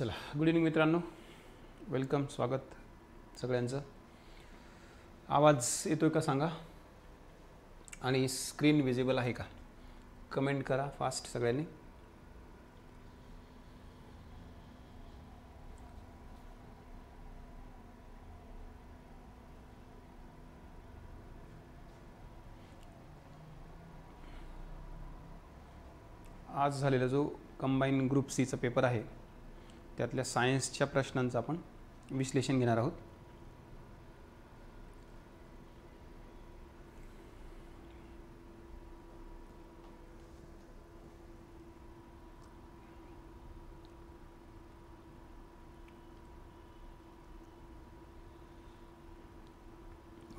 चला good evening मित्रांनो welcome स्वागत सगळ्यांचं आवाज येतो आहे का सांगा आणि स्क्रीन विजिबल आहे का कमेंट करा फास्ट सगळ्यांनी आज झालेला जो कंबाईन ग्रुप सीचा पेपर आहे त्यातल्या सायन्सच्या प्रश्नांचं आपण विश्लेषण घेणार आहोत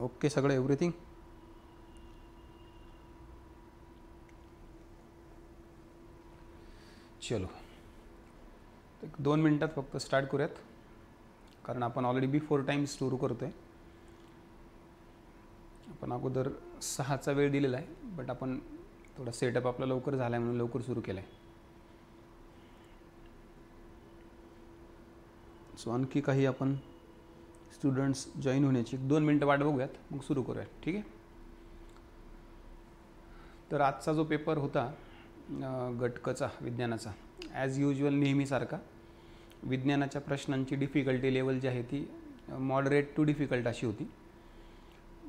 ओके सगळं एव्हरीथिंग चलो एक दोन मिनटात फक्त स्टार्ट करूयात कारण आपण ऑलरेडी बी फोर टाईम्स सुरू करतो आहे आपण अगोदर सहाचा वेळ दिलेला आहे बट आपण थोडा सेटअप आपला लवकर झाला आहे म्हणून लवकर सुरू केला आहे सो आणखी काही आपण स्टुडंट्स जॉईन होण्याची दोन मिनटं वाट बघूयात मग सुरू करूयात ठीक आहे तर आजचा जो पेपर होता गटकचा विज्ञानाचा ॲज युजल नेहमीसारखा विज्ञानाच्या प्रश्नांची डिफिकल्टी लेवल जी आहे ती मॉडरेट टू डिफिकल्ट अशी होती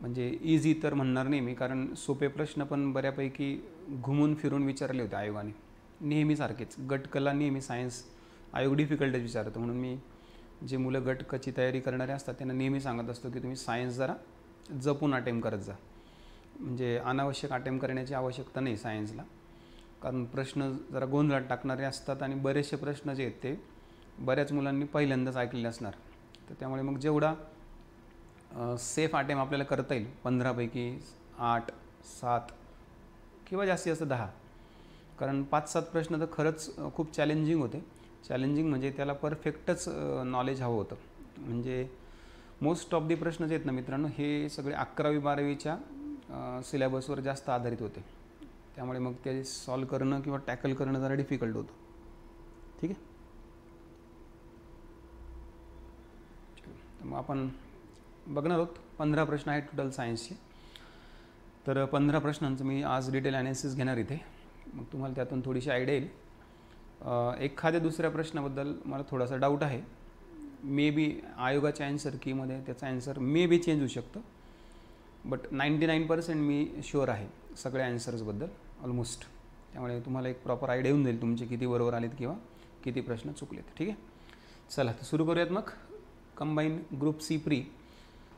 म्हणजे इझी तर म्हणणार नाही मी कारण सोपे प्रश्न पण बऱ्यापैकी घुमून फिरून विचारले होते आयोगाने नेहमीसारखेच गटकला नेहमी सायन्स आयोग डिफिकल्ट विचारतो म्हणून मी जे मुलं गटकची तयारी करणारे असतात त्यांना नेहमी सांगत असतो की तुम्ही सायन्स जरा जपून अटेम्प करत जा म्हणजे अनावश्यक अटेम्प करण्याची आवश्यकता नाही सायन्सला कारण प्रश्न जरा गोंधळात टाकणारे असतात आणि बरेचसे प्रश्न जे आहेत ते बऱ्याच मुलांनी पहिल्यांदाच ऐकलेले असणार तर त्यामुळे मग जेवढा सेफ अटेम आपल्याला करता येईल पंधरापैकी आठ सात किंवा जास्ती जास्त दहा कारण पाच सात प्रश्न तर खरंच खूप चॅलेंजिंग होते चॅलेंजिंग म्हणजे त्याला परफेक्टच नॉलेज हवं होतं म्हणजे मोस्ट ऑफ दी प्रश्न जे आहेत ना मित्रांनो हे सगळे अकरावी बारावीच्या सिलेबसवर जास्त आधारित होते त्यामुळे मग ते सॉल्व करणं किंवा टॅकल करणं जरा डिफिकल्ट होतं ठीक आहे मग आपण बघणार आहोत पंधरा प्रश्न आहेत टोटल सायन्सचे तर पंधरा प्रश्नांचं मी आज डिटेल ॲनालिसिस घेणार इथे मग तुम्हाला त्यातून थोडीशी आयडिया येईल एखाद्या दुसऱ्या प्रश्नाबद्दल मला थोडासा डाऊट आहे मे बी आयोगाच्या अँसर कीमध्ये त्याचा अँसर मे बी चेंज होऊ शकतं बट नाईंटी नाईन पर्सेंट मी शुअर आहे सगळ्या अँसर्सबद्दल ऑलमोस्ट त्यामुळे तुम्हाला एक प्रॉपर आयडिया येऊन जाईल तुमचे किती बरोबर आलेत किंवा किती प्रश्न चुकलेत ठीक आहे चला तर सुरू करूयात मग कंबाईन ग्रुप सी प्री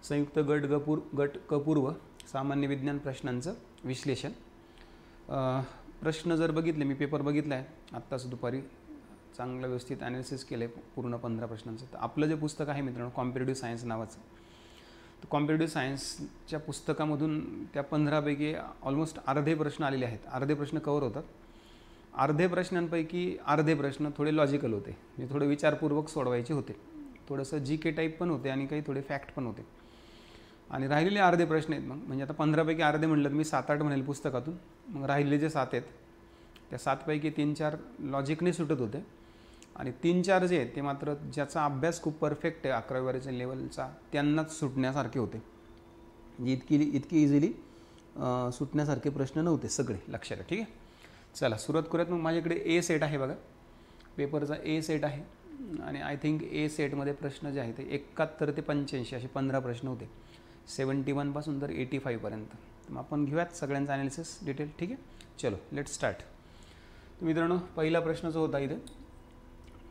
संयुक्त गट गपूर गट कपूर्व सामान्य विज्ञान प्रश्नांचं विश्लेषण प्रश्न जर बघितले मी पेपर बघितला आहे आत्ताच दुपारी चांगलं व्यवस्थित ॲनालिसिस केलं आहे पूर्ण पंधरा प्रश्नांचं तर आपलं जे पुस्तक आहे मित्रांनो कॉम्पिटेटिव्ह सायन्स नावाचं तर कॉम्पिटेटिव्ह सायन्सच्या पुस्तकामधून त्या पंधरापैकी ऑलमोस्ट अर्धे प्रश्न आलेले आहेत अर्धे प्रश्न कवर होतात अर्धे प्रश्नांपैकी अर्धे प्रश्न थोडे लॉजिकल होते म्हणजे थोडे विचारपूर्वक सोडवायचे होते थोडंसं जी के टाईप पण होते आणि काही थोडे फॅक्ट पण होते आणि राहिलेले अर्धे प्रश्न आहेत मग म्हणजे आता पंधरापैकी अर्धे म्हटलं तर मी सात आठ म्हणेल पुस्तकातून मग राहिलेले जे सात आहेत त्या सातपैकी तीन चार लॉजिकने सुटत होते आणि तीन चार जे आहेत ते मात्र ज्याचा अभ्यास खूप परफेक्ट आहे अकरावी लेवलचा त्यांनाच सुटण्यासारखे होते म्हणजे इतकी इतकी इझिली सुटण्यासारखे प्रश्न नव्हते सगळे लक्षात ठीक आहे चला सुरुवात करूयात मग माझ्याकडे ए सेट आहे बघा पेपरचा ए सेट आहे आणि आय थिंक ए सेटमध्ये प्रश्न जे आहे ते एकाहत्तर ते पंच्याऐंशी असे पंधरा प्रश्न होते सेवन्टी वनपासून तर एटी फाईव्हपर्यंत मग आपण घेऊयात सगळ्यांचा ॲनालिसिस डिटेल ठीक आहे चलो लेट स्टार्ट मित्रांनो पहिला प्रश्न जो होता इथे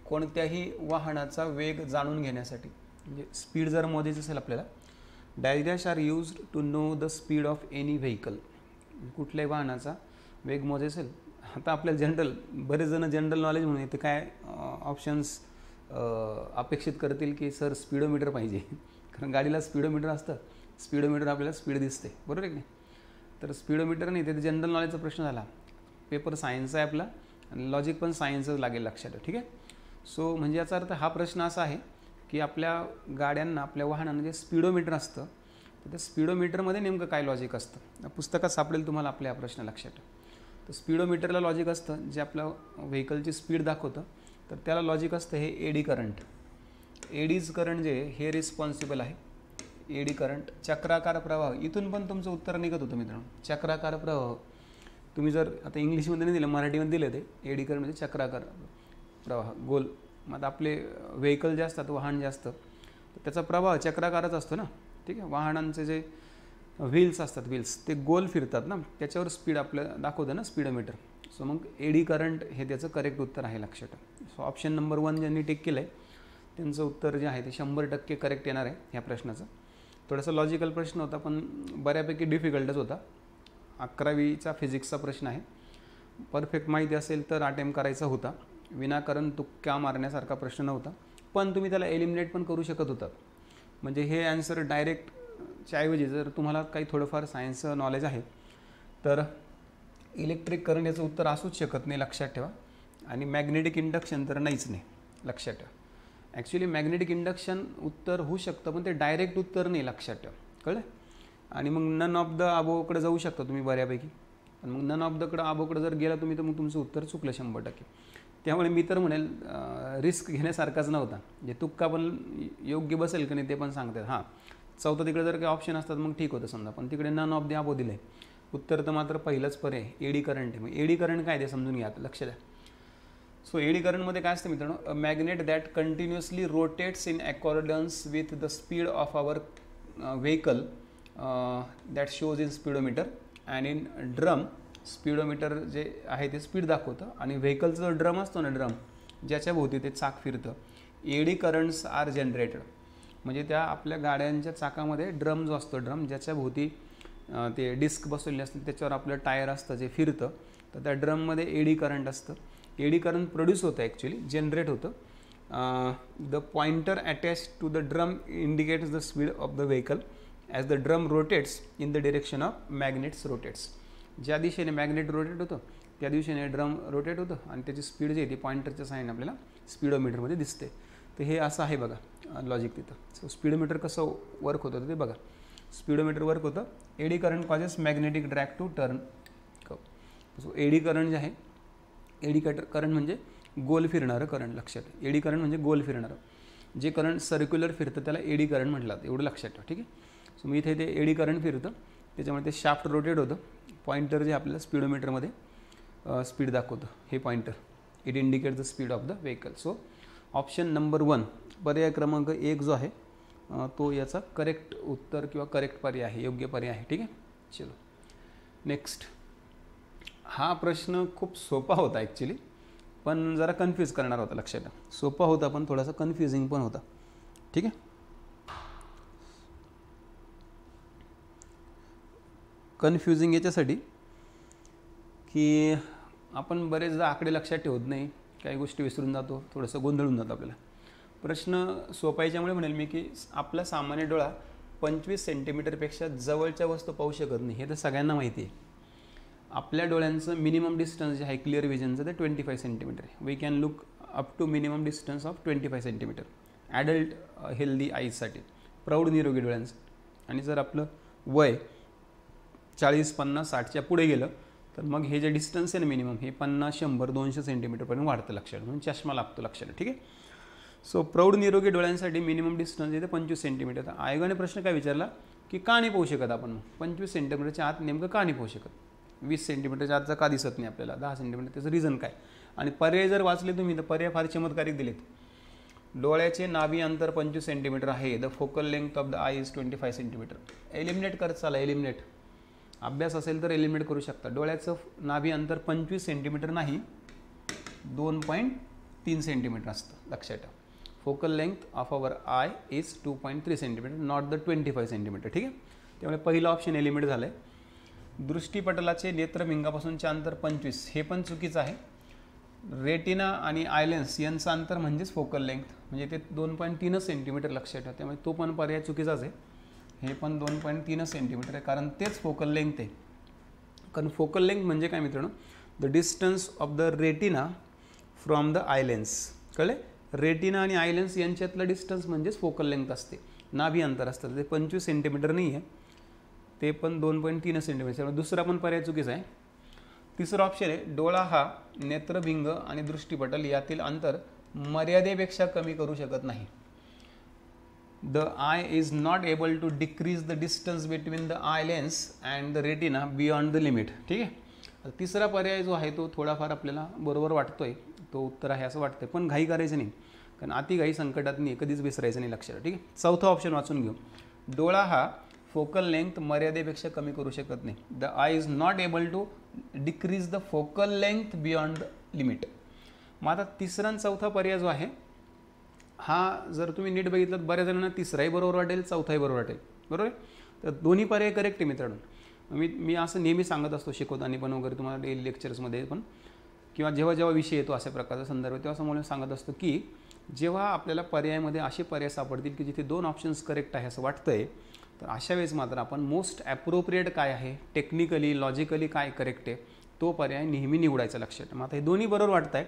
कोणत्याही वाहनाचा वेग जाणून घेण्यासाठी म्हणजे स्पीड जर मोजायचं असेल आपल्याला dash are used to know the speed of any vehicle कुठल्याही वाहनाचा वेग मोजे असेल आता आपल्याला जनरल बरेच जण जनरल नॉलेज म्हणून इथे काय ऑप्शन्स अपेक्षित करतील की सर स्पीडोमीटर पाहिजे कारण गाडीला स्पीडोमीटर असतं स्पीडोमीटर आपल्याला स्पीड दिसते बरोबर आहे की नाही तर स्पीडोमीटर नाही ते जनरल नॉलेजचा प्रश्न झाला पेपर सायन्स आहे आपला आणि लॉजिक पण सायन्सच लागेल लक्षात ठीक आहे सो म्हणजे याचा अर्थ हा प्रश्न असा आहे की आपल्या गाड्यांना आपल्या वाहनांना जे स्पीडोमीटर असतं तर त्या स्पीडोमीटरमध्ये नेमकं काय लॉजिक असतं पुस्तकात सापडेल तुम्हाला आपल्या प्रश्न लक्षात तर स्पीडोमीटरला लॉजिक असतं जे आपलं व्हेकलची स्पीड दाखवतं तर त्याला लॉजिक असतं हे एडी करंट एडीज करंट जे हे रिस्पॉन्सिबल आहे एडी करंट चक्राकार प्रवाह इथून पण तुमचं उत्तर निघत होतं मित्रांनो चक्राकार प्रवाह तुम्ही जर आता इंग्लिशमध्ये नाही दिलं मराठीमध्ये दिले ते एडी करंट म्हणजे चक्राकार प्रवाह गोल मग आता आपले व्हेकल जे असतात वाहन जे असतं त्याचा प्रवाह चक्राकारच असतो ना ठीक आहे वाहनांचे जे व्हील्स असतात व्हील्स ते गोल फिरतात ना त्याच्यावर स्पीड आपल्याला दाखवतं ना स्पीडोमीटर सो मग एडी करंट हे त्याचं करेक्ट उत्तर आहे लक्षात सो ऑप्शन नंबर वन ज्यांनी टेक केलं आहे त्यांचं उत्तर जे आहे ते शंभर टक्के करेक्ट येणार आहे ह्या प्रश्नाचं थोडासा लॉजिकल प्रश्न होता पण बऱ्यापैकी डिफिकल्टच होता अकरावीचा फिजिक्सचा प्रश्न आहे परफेक्ट माहिती असेल तर अटेम्प करायचा होता विनाकारण तुक्क्या मारण्यासारखा प्रश्न नव्हता पण तुम्ही त्याला एलिमिनेट पण करू शकत होता म्हणजे हे ॲन्सर डायरेक्टच्या ऐवजी जर तुम्हाला काही थोडंफार सायन्सचं नॉलेज आहे तर इलेक्ट्रिक करंट याचं उत्तर असूच शकत नाही लक्षात ठेवा आणि मॅग्नेटिक इंडक्शन तर नाहीच नाही लक्षात ठेव ॲक्च्युली मॅग्नेटिक इंडक्शन उत्तर होऊ शकतं पण ते डायरेक्ट उत्तर नाही लक्षात ठेव कळलं आणि मग नन ऑफ द आबोकडे जाऊ शकता तुम्ही बऱ्यापैकी पण मग नन ऑफ दकडं आबोकडे जर गेला तुम्ही तर मग तुमचं उत्तर चुकलं शंभर टक्के त्यामुळे मी तर म्हणेल रिस्क घेण्यासारखाच नव्हता जे तुक्का पण योग्य बसेल की नाही ते पण सांगतात हां चौथा तिकडे जर काही ऑप्शन असतात मग ठीक होतं समजा पण तिकडे नन ऑफ द आबो दिलं आहे उत्तर तर मात्र पहिलंच पर्याय एडी करंट आहे मग एडी करंट काय ते समजून घ्या लक्ष द्या सो एडी करंटमध्ये काय असतं मित्रांनो magnet that continuously rotates in accordance with the speed of our vehicle that shows in speedometer and in drum speedometer जे आहे ते स्पीड दाखवतं आणि व्हेकलचा जो ड्रम असतो ना ड्रम भोवती ते चाक फिरतं एडी करंट्स आर जनरेटेड म्हणजे त्या आपल्या गाड्यांच्या चाकामध्ये ड्रम जो असतो ड्रम भोवती ते डिस्क बसवलेले असते त्याच्यावर आपलं टायर असतं जे फिरतं तर त्या ड्रममध्ये एडी करंट असतं एडी करंट प्रोड्यूस होतं ॲक्च्युली जनरेट होतं the pointer attach to the drum indicates the speed of the vehicle as the drum rotates in the direction of magnets rotates ज्या दिशेने मॅग्नेट रोटेट होतं त्या दिवशीने drum rotate होतं आणि त्याची speed जी आहे ती पॉइंटरच्या साईन आपल्याला स्पीडोमीटरमध्ये दिसते तर हे असं आहे बघा लॉजिक तिथं सो स्पीडोमीटर कसं वर्क होतं ते बघा स्पीडोमीटर वर्क होतं eddy current causes magnetic drag to turn so eddy current जे आहे एडी करंट म्हणजे गोल फिरणारं करंट लक्षात एडी करंट म्हणजे गोल फिरणारं जे करंट सर्क्युलर फिरतं त्याला एडी करंट म्हटलं एवढं लक्षात ठेवा ठीक आहे सो मी इथे ते एडी करंट फिरतं त्याच्यामुळे ते शाफ्ट रोटेट होतं पॉईंटर जे आपल्याला स्पीडोमीटरमध्ये स्पीड दाखवतं हे pointer it indicate the speed of the vehicle so option number one पर्याय क्रमांक एक जो आहे तो याचा करेक्ट उत्तर किंवा करेक्ट पर्याय आहे योग्य पर्याय आहे ठीक आहे चलो नेक्स्ट हा प्रश्न खूप सोपा होता ॲक्च्युली पण जरा कन्फ्यूज करणार होता लक्षात सोपा होता पण थोडासा कन्फ्युजिंग पण होता ठीक आहे कन्फ्युजिंग याच्यासाठी की आपण बरेचदा आकडे लक्षात ठेवत नाही काही गोष्टी विसरून जातो थोडंसं गोंधळून जातो आपल्याला प्रश्न सोपायच्यामुळे म्हणेल मी की आपला सामान्य डोळा पंचवीस सेंटीमीटरपेक्षा जवळच्या वस्तू पाहू शकत नाही हे तर सगळ्यांना माहिती आहे आपल्या डोळ्यांचं मिनिमम डिस्टन्स जे आहे क्लिअर विजनचं ते twenty five centimetre we can look up to minimum distance of twenty five centimetre adult healthy आईजसाठी प्रौढ निरोगी डोळ्यांसाठी आणि जर आपलं वय चाळीस पन्नास साठच्या पुढे गेलं तर मग हे जे डिस्टन्स आहे ना मिनिमम हे पन्नास शंभर दोनशे सेंटीमीटरपर्यंत वाढतं लक्षात म्हणून चष्मा लागतो लक्षात ठीक आहे सो प्रौढ निरोगी डोळ्यांसाठी मिनिमम डिस्टन्स येते पंचवीस सेंटीमीटर आयोगाने प्रश्न काय विचारला की का नाही पोहू शकत आपण पंचवीस सेंटीमीटरच्या आत नेमकं का नाही पोहू शकत वीस सेंटीमीटरच्या आतचा का दिसत नाही आपल्याला दहा सेंटीमीटर त्याचं रिझन काय आणि पर्याय जर वाचले तुम्ही तर पर्याय फार चमत्कारिक दिलेत डोळ्याचे नाभी अंतर पंचवीस सेंटीमीटर आहे the focal length of the eye is twenty five centimetre eliminate करत चाला एलिमिनेट अभ्यास असेल तर एलिमिनेट करू शकता डोळ्याचं नाभी अंतर पंचवीस सेंटीमीटर नाही दोन पॉईंट तीन सेंटीमीटर असतं लक्षात ठेवा focal length of our eye is two point three centimetre not the twenty five centimetre ठीक आहे त्यामुळे पहिला ऑप्शन एलिमिनेट झालं आहे दृष्टीपटलाचे नेत्रभिंगापासूनचे अंतर पंचवीस हे पण चुकीचं आहे रेटिना आणि आयलेन्स यांचं अंतर म्हणजेच फोकल लेंथ म्हणजे ते दोन पॉईंट तीनच सेंटीमीटर लक्षात ठेवा त्यामुळे म्हणजे तो पण पर्याय चुकीचाच आहे हे पण दोन पॉईंट तीनच सेंटीमीटर आहे कारण तेच फोकल लेंथ आहे कारण फोकल लेंथ म्हणजे काय मित्रांनो the distance of the retina from the eye lens कळले रेटिना आणि आयलेन्स यांच्यातलं डिस्टन्स म्हणजेच फोकल लेंथ असते नाभी अंतर असतं ते पंचवीस सेंटीमीटर नाही आहे ते पण दोन पॉईंट तीन सेंटीमीटर म्हणजे दुसरा पण पर्याय चुकीचा आहे तिसरा ऑप्शन आहे डोळा हा नेत्रभिंग आणि दृष्टीपटल यातील अंतर मर्यादेपेक्षा कमी करू शकत नाही the eye is not able to decrease the distance between the eye lens and the retina beyond the limit ठीक आहे तिसरा पर्याय जो आहे तो थोडाफार आपल्याला बरोबर वाटतोय तो उत्तर आहे असं वाटतंय पण घाई करायचं नाही कारण घाई संकटात नाही कधीच विसरायचं नाही लक्षात ठीक आहे चौथा ऑप्शन वाचून घेऊ डोळा हा फोकल लेंथ मर्यादेपेक्षा कमी करू शकत नाही the eye is not able to decrease the focal length beyond limit मग आता तिसरा आणि चौथा पर्याय जो आहे हा जर तुम्ही नीट बघितलं तर बऱ्याच जणांना तिसराही बरोबर वाटेल चौथाही बरोबर वाटेल बरोबर तर दोन्ही पर्याय करेक्ट आहे मित्रांनो मी मी असं नेहमी सांगत असतो शिकवताना पण वगैरे तुम्हाला डेली लेक्चर्समध्ये पण किंवा जेव्हा जेव्हा विषय येतो अशा प्रकारचा संदर्भ तेव्हा म्हणून सांगत असतो की जेव्हा आपल्याला पर्यायमध्ये असे पर्याय सापडतील की जिथे दोन ऑप्शन्स करेक्ट आहे असं वाटतंय तर अशा वेळेस मात्र आपण मोस्ट ॲप्रोप्रिएट काय आहे टेक्निकली लॉजिकली काय करेक्ट आहे तो पर्याय नेहमी निवडायचा लक्षात मग आता हे दोन्ही बरोबर वाटत आहे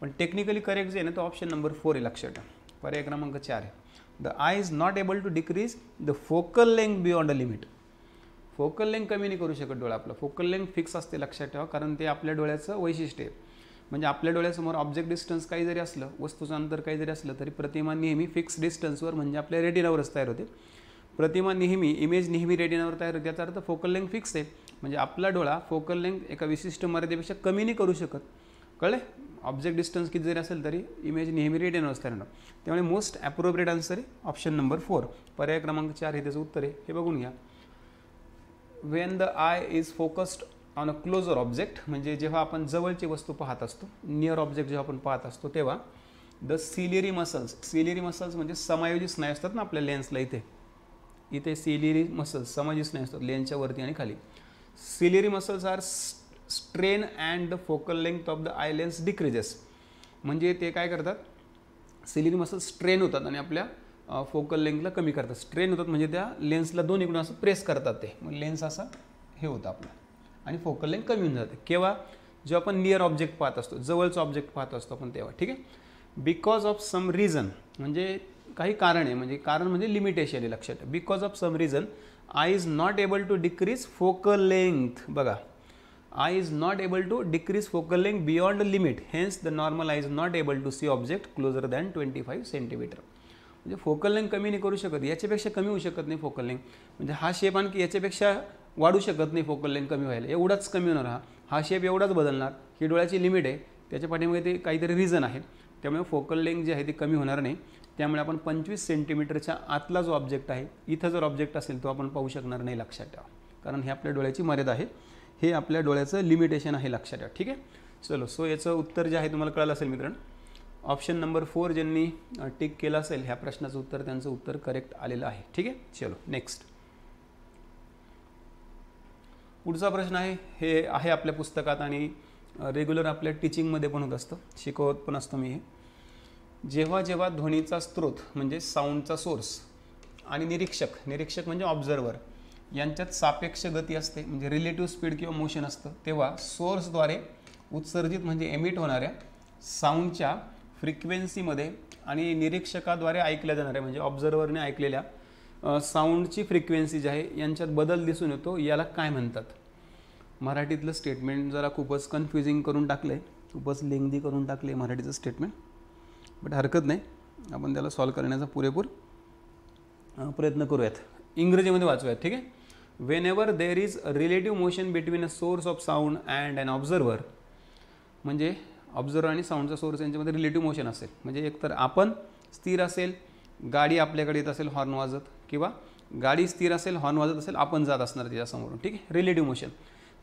पण टेक्निकली करेक्ट जे आहे ना तो ऑप्शन नंबर फोर आहे लक्षात पर्याय क्रमांक चार आहे the eye is not able to decrease the focal length beyond a limit focal length कमी नाही करू शकत डोळा आपला फोकल लेंथ फिक्स असते लक्षात ठेवा कारण ते आपल्या डोळ्याचं वैशिष्ट्य आहे म्हणजे आपल्या डोळ्यासमोर ऑब्जेक्ट डिस्टन्स काही जरी असलं वस्तूचं अंतर काही जरी असलं तरी प्रतिमा नेहमी फिक्स डिस्टन्सवर म्हणजे आपल्या रेटिनावरच तयार होते प्रतिमा नेहमी इमेज नेहमी रेडियनवर तयार होते याचा अर्थ फोकल लेंथ फिक्स आहे म्हणजे आपला डोळा फोकल लेंथ एका विशिष्ट मर्यादेपेक्षा कमी नाही करू शकत कळले ऑब्जेक्ट डिस्टन्स किती जरी असेल तरी इमेज नेहमी रेडियनवर तयार होणार त्यामुळे मोस्ट ॲप्रोप्रिएट आन्सर आहे ऑप्शन नंबर फोर पर्याय क्रमांक चार हे त्याचं उत्तर आहे हे बघून घ्या when the eye is focused on a closer object म्हणजे जेव्हा आपण जवळची वस्तू पाहत असतो नियर ऑब्जेक्ट जेव्हा आपण पाहत असतो तेव्हा the ciliary muscles ciliary muscles म्हणजे समायोजित स्नायू असतात ना आपल्या लेन्सला इथे इथे सिलिरी मसल्स समाजिस नाही असतात लेनच्या वरती आणि खाली ciliary muscles are strain and the focal length of the eye lens decreases म्हणजे ते काय करतात सिलिरी मसल्स स्ट्रेन होतात आणि आपल्या फोकल लेंथला कमी करतात स्ट्रेन होतात म्हणजे त्या लेन्सला दोन इकडून असं प्रेस करतात ते मग लेन्स असा हे होतं आपलं आणि फोकल लेंथ कमी होऊन जाते केव्हा जेव्हा आपण नियर ऑब्जेक्ट पाहत असतो जवळचं ऑब्जेक्ट पाहत असतो आपण तेव्हा ठीक आहे बिकॉज ऑफ सम रिझन म्हणजे काही कारण आहे म्हणजे कारण म्हणजे लिमिटेशन आहे लक्षात because of some reason eye is not able to decrease focal length बघा eye is not able to decrease focal length beyond limit hence the normal eye is not able to see object closer than twenty five centimetre म्हणजे focal length कमी नाही करू शकत याच्यापेक्षा कमी होऊ शकत नाही फोकल लेंथ म्हणजे हा शेप आणखी याच्यापेक्षा वाढू शकत नाही फोकल लेंथ कमी व्हायला एवढाच कमी होणार हा हा शेप एवढाच बदलणार ही डोळ्याची लिमिट आहे त्याच्या पाठीमध्ये ते काहीतरी रिझन आहे त्यामुळे फोकल लेंथ जी आहे ती कमी होणार नाही त्यामुळे आपण पंचवीस सेंटीमीटरच्या आतला जो ऑब्जेक्ट आहे इथं जर ऑब्जेक्ट असेल तो आपण पाहू शकणार नाही लक्षात ठेवा कारण हे आपल्या डोळ्याची मर्यादा आहे हे आपल्या डोळ्याचं लिमिटेशन आहे लक्षात ठेवा ठीक आहे चलो सो याचं उत्तर जे आहे तुम्हाला कळलं असेल मित्रांनो ऑप्शन नंबर फोर ज्यांनी टिक केलं असेल ह्या प्रश्नाचं उत्तर त्यांचं उत्तर करेक्ट आलेलं आहे ठीक आहे चलो नेक्स्ट पुढचा प्रश्न आहे हे आहे आपल्या पुस्तकात आणि रेग्युलर आपल्या टीचिंगमध्ये पण होत असतं शिकवत पण असतं मी हे जेव्हा जेव्हा ध्वनीचा स्रोत म्हणजे साऊंडचा सोर्स आणि निरीक्षक निरीक्षक म्हणजे ऑब्झर्वर यांच्यात सापेक्ष गती असते म्हणजे रिलेटिव्ह स्पीड किंवा मोशन असतं तेव्हा सोर्सद्वारे उत्सर्जित म्हणजे एमिट होणाऱ्या साऊंडच्या फ्रिक्वेन्सीमध्ये आणि निरीक्षकाद्वारे ऐकल्या जाणाऱ्या म्हणजे ऑब्झर्वरने ऐकलेल्या साऊंडची फ्रिक्वेन्सी जी आहे यांच्यात बदल दिसून येतो याला काय म्हणतात मराठीतलं स्टेटमेंट जरा खूपच कन्फ्युजिंग करून टाकलं आहे खूपच लेंगदी करून टाकले मराठीचं स्टेटमेंट बट हरकत नाही आपण त्याला सॉल्व करण्याचा पुरेपूर प्रयत्न करूयात इंग्रजीमध्ये वाचूयात ठीक आहे whenever there is relative motion between a source of sound and and observer म्हणजे ऑब्झर्वर आणि साऊंडचा सोर्स यांच्यामध्ये रिलेटिव्ह मोशन असेल म्हणजे एकतर आपण स्थिर असेल गाडी आपल्याकडे येत असेल हॉर्न वाजत किंवा गाडी स्थिर असेल हॉर्न वाजत असेल आपण जात असणार त्याच्यासमोरून ठीक आहे relative motion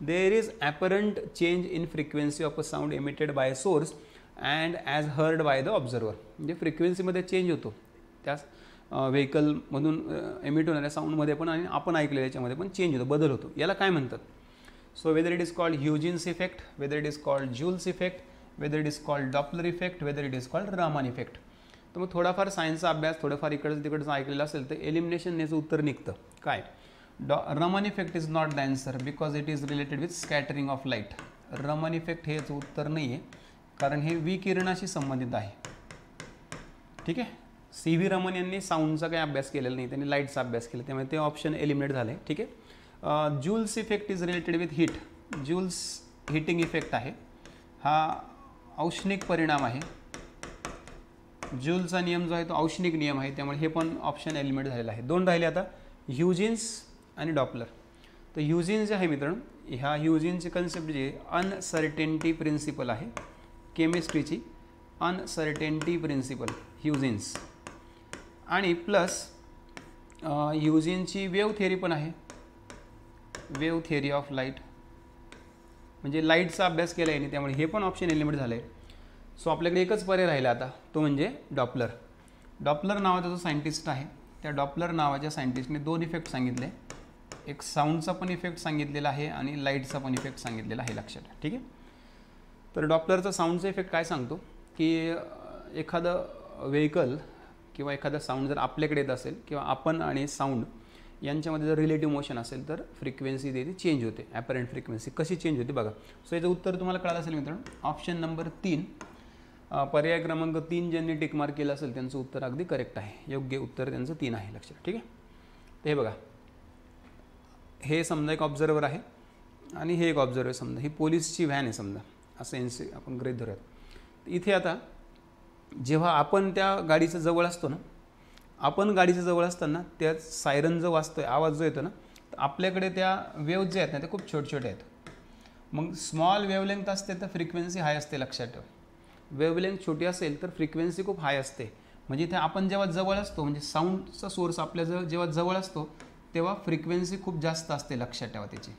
there is apparent change in frequency of a sound emitted by source and as heard by the observer म्हणजे फ्रिक्वेन्सीमध्ये चेंज होतो त्याच व्हेकलमधून एमिट होणाऱ्या साऊंडमध्ये पण आणि आपण ऐकलेलं याच्यामध्ये पण चेंज होतो बदल होतो याला काय म्हणतात so whether it is called Huygens effect whether it is called Joule's effect whether it is called Doppler effect whether it is called Raman effect तर मग थोडाफार सायन्सचा अभ्यास थोडंफार इकडचं तिकडचं ऐकलेलं असेल तर एलिमिनेशन याचं उत्तर निघतं काय Dr Raman effect is not the answer because it is related with scattering of light Raman effect हेच उत्तर नाही आहे कारण हे विकिरणाशी संबंधित आहे ठीक आहे सी व्ही रमन यांनी साऊंडचा काही अभ्यास केलेला नाही त्यांनी लाईटचा अभ्यास केला त्यामुळे ते ऑप्शन एलिमिनेट झाले ठीक आहे Joule's effect is related with heat Joule's heating effect आहे हा औष्णिक परिणाम आहे ज्युलचा नियम जो आहे तो औष्णिक नियम आहे त्यामुळे हे पण ऑप्शन एलिमिनेट झालेलं आहे दोन राहिले आता ह्युजिन्स आणि डॉपलर तर ह्युजिन्स जे आहे मित्रांनो ह्या ह्युजिनचे कन्सेप्ट जे अनसर्टेनिटी प्रिन्सिपल आहे केमिस्ट्रीची अनसर्टेन्टी प्रिन्सिपल ह्युझिन्स आणि प्लस ह्युजिनची वेव थेअरी पण आहे वेव थेअरी ऑफ लाईट म्हणजे लाईटचा अभ्यास केला आहे त्यामुळे हे पण ऑप्शन एलिमिट झालं आहे सो आपल्याकडे एकच पर्याय राहिला आता तो म्हणजे डॉप्लर डॉप्लर नावाचा जो सायंटिस्ट आहे त्या डॉप्लर नावाच्या सायंटिस्टने दोन इफेक्ट सांगितले एक साऊंडचा पण इफेक्ट सांगितलेला आहे आणि लाईटचा पण इफेक्ट सांगितलेला आहे लक्षात ठीक आहे तर डॉक्टरचा साऊंडचा इफेक्ट काय सांगतो की एखादं व्हेकल किंवा एखादा साऊंड जर आपल्याकडे येत असेल किंवा आपण आणि साऊंड यांच्यामध्ये जर रिलेटिव्ह मोशन असेल तर फ्रिक्वेन्सी त्याची चेंज होते ॲपरेंट फ्रिक्वेन्सी कशी चेंज होते बघा सो याचं उत्तर तुम्हाला कळालं असेल मित्रांनो ऑप्शन नंबर तीन पर्याय क्रमांक तीन ज्यांनी टिकमार्क केला असेल त्यांचं उत्तर अगदी करेक्ट आहे योग्य उत्तर त्यांचं तीन आहे लक्षात ठीक आहे ते हे बघा हे समजा एक ऑब्झर्वर आहे आणि हे एक ऑब्झर्वर समजा ही पोलीसची व्हॅन आहे समजा असं एन सी आपण ग्रेट धरूयात इथे आता जेव्हा आपण त्या गाडीचं जवळ असतो ना आपण गाडीचं जवळ असताना त्या सायरन जो वाचतो आहे आवाज जो येतो ना तर आपल्याकडे त्या वेव्ह जे आहेत ना त्या खूप छोटे छोटे आहेत मग स्मॉल लेंथ असते तर फ्रिक्वेन्सी हाय असते लक्षात ठेव लेंथ छोटी असेल तर फ्रिक्वेन्सी खूप हाय असते म्हणजे इथे आपण जेव्हा जवळ असतो म्हणजे साऊंडचा सोर्स आपल्या जेव्हा जवळ असतो तेव्हा फ्रिक्वेन्सी खूप जास्त असते लक्षात ठेवा त्याची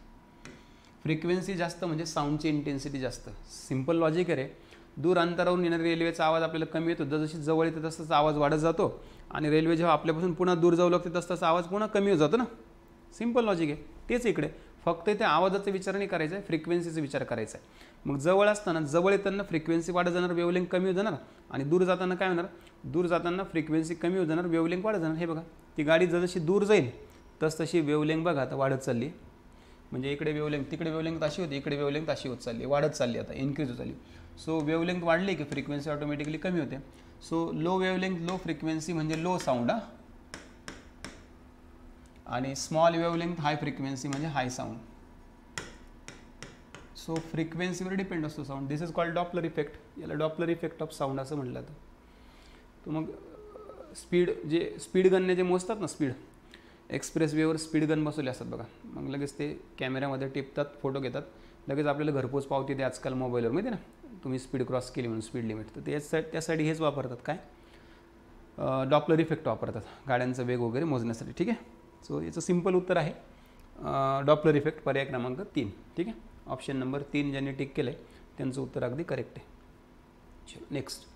फ्रिक्वेन्सी जास्त म्हणजे साऊंडची इंटेन्सिटी जास्त सिम्पल लॉजिक आहे रे दूर अंतरावरून येणारे रेल्वेचा आवाज आपल्याला कमी येतो जशी जवळ येते तसंच आवाज वाढत जातो आणि रेल्वे जेव्हा आपल्यापासून पुन्हा दूर जाऊ लागते तसं तसा आवाज पुन्हा कमी होत जातो ना सिम्पल लॉजिक आहे तेच इकडे फक्त इथे आवाजाचा विचार नाही करायचा आहे फ्रिक्वेन्सीचा विचार करायचा आहे मग जवळ असताना जवळ येताना फ्रिक्वेन्सी वाढत जाणार वेवलिंग कमी होत जाणार आणि दूर जाताना काय होणार दूर जाताना फ्रिक्वेन्सी कमी होत जाणार वेवलिंग वाढत जाणार हे बघा ती गाडी जशी दूर जाईल तसतशी तशी वेवलिंग बघा आता वाढत चालली म्हणजे इकडे वेवलेंग तिकडे वेवलेंग अशी होती इकडे वेवलेंग अशी होत चालली वाढत चालली आता इन्क्रीज होत चालली सो वेवलेंग वाढली की फ्रिक्वेन्सी ऑटोमॅटिकली कमी होते so low wavelength low frequency म्हणजे लो साऊंड हा आणि स्मॉल वेवलेंग हाय फ्रिक्वेन्सी म्हणजे हाय साऊंड सो फ्रिक्वेन्सीवर डिपेंड असतो sound this is called Doppler effect याला डॉपलर इफेक्ट ऑफ साऊंड असं म्हटलं जातं तर मग स्पीड जे स्पीड गणने जे मोजतात ना स्पीड एक्सप्रेस वेवर स्पीड गन बसवले असतात बघा मग लगेच ते कॅमेऱ्यामध्ये टिपतात फोटो घेतात लगेच आपल्याला घरपोच पावती ते आजकाल मोबाईलवर माहिती ना तुम्ही स्पीड क्रॉस केली म्हणून स्पीड लिमिट तर त्यासाठी त्यासाठी हेच वापरतात काय डॉपलर इफेक्ट वापरतात गाड्यांचा वेग वगैरे मोजण्यासाठी ठीक आहे सो याचं सिम्पल उत्तर आहे डॉपलर इफेक्ट पर्याय क्रमांक तीन ठीक आहे ऑप्शन नंबर तीन ज्यांनी टिक केलं आहे त्यांचं उत्तर अगदी करेक्ट आहे चलो नेक्स्ट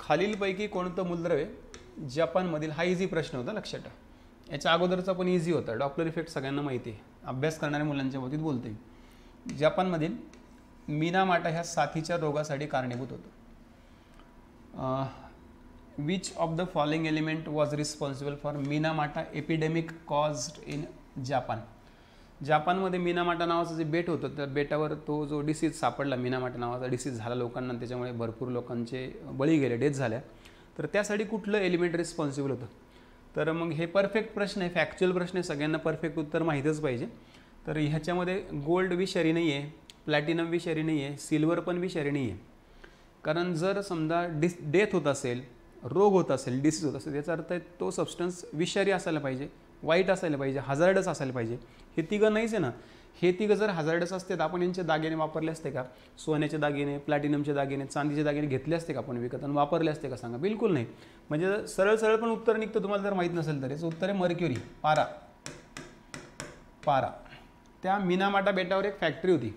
खालीलपैकी कोणतं मूलद्रव्य जपानमधील हा इझी प्रश्न होता लक्षात ठेवा याच्या अगोदरचा पण इझी होता डॉक्टर इफेक्ट सगळ्यांना माहिती आहे अभ्यास करणाऱ्या मुलांच्या बाबतीत बोलते जपानमधील मीनामाटा ह्या साथीच्या रोगासाठी कारणीभूत होतं which of the following element was responsible for Minamata epidemic cause in Japan जापानमध्ये मीनामाटा नावाचं जे बेट होतं त्या बेटावर तो जो डिसीज सापडला मीनामाटा नावाचा डिसीज झाला लोकांना त्याच्यामुळे भरपूर लोकांचे बळी गेले डेथ झाल्या तर त्यासाठी कुठलं एलिमेंट रिस्पॉन्सिबल होतं तर मग हे परफेक्ट प्रश्न आहे फॅक्च्युअल प्रश्न आहे सगळ्यांना परफेक्ट उत्तर माहीतच पाहिजे तर ह्याच्यामध्ये गोल्ड विषारी नाही आहे प्लॅटिनम विषारी नाही आहे सिल्वर पण विषारी नाही आहे कारण जर समजा डिस डेथ होत असेल रोग होत असेल डिसीज होत असेल याचा अर्थ आहे तो सबस्टन्स विषारी असायला पाहिजे वाईट असायला पाहिजे हजारडस असायला पाहिजे हे तिघं नाहीच आहे ना हे तिघं जर हजारडस असते तर आपण यांच्या दागिने वापरले असते का सोन्याचे दागिने प्लॅटिनमचे दागिने चांदीचे दागिने घेतले असते का आपण विकत आणि वापरले असते का सांगा बिलकुल नाही म्हणजे सरळ सरळ पण उत्तर निघतं तुम्हाला जर माहीत नसेल तर याचं उत्तर आहे मर्क्युरी पारा पारा त्या मिनामाटा बेटावर एक फॅक्टरी होती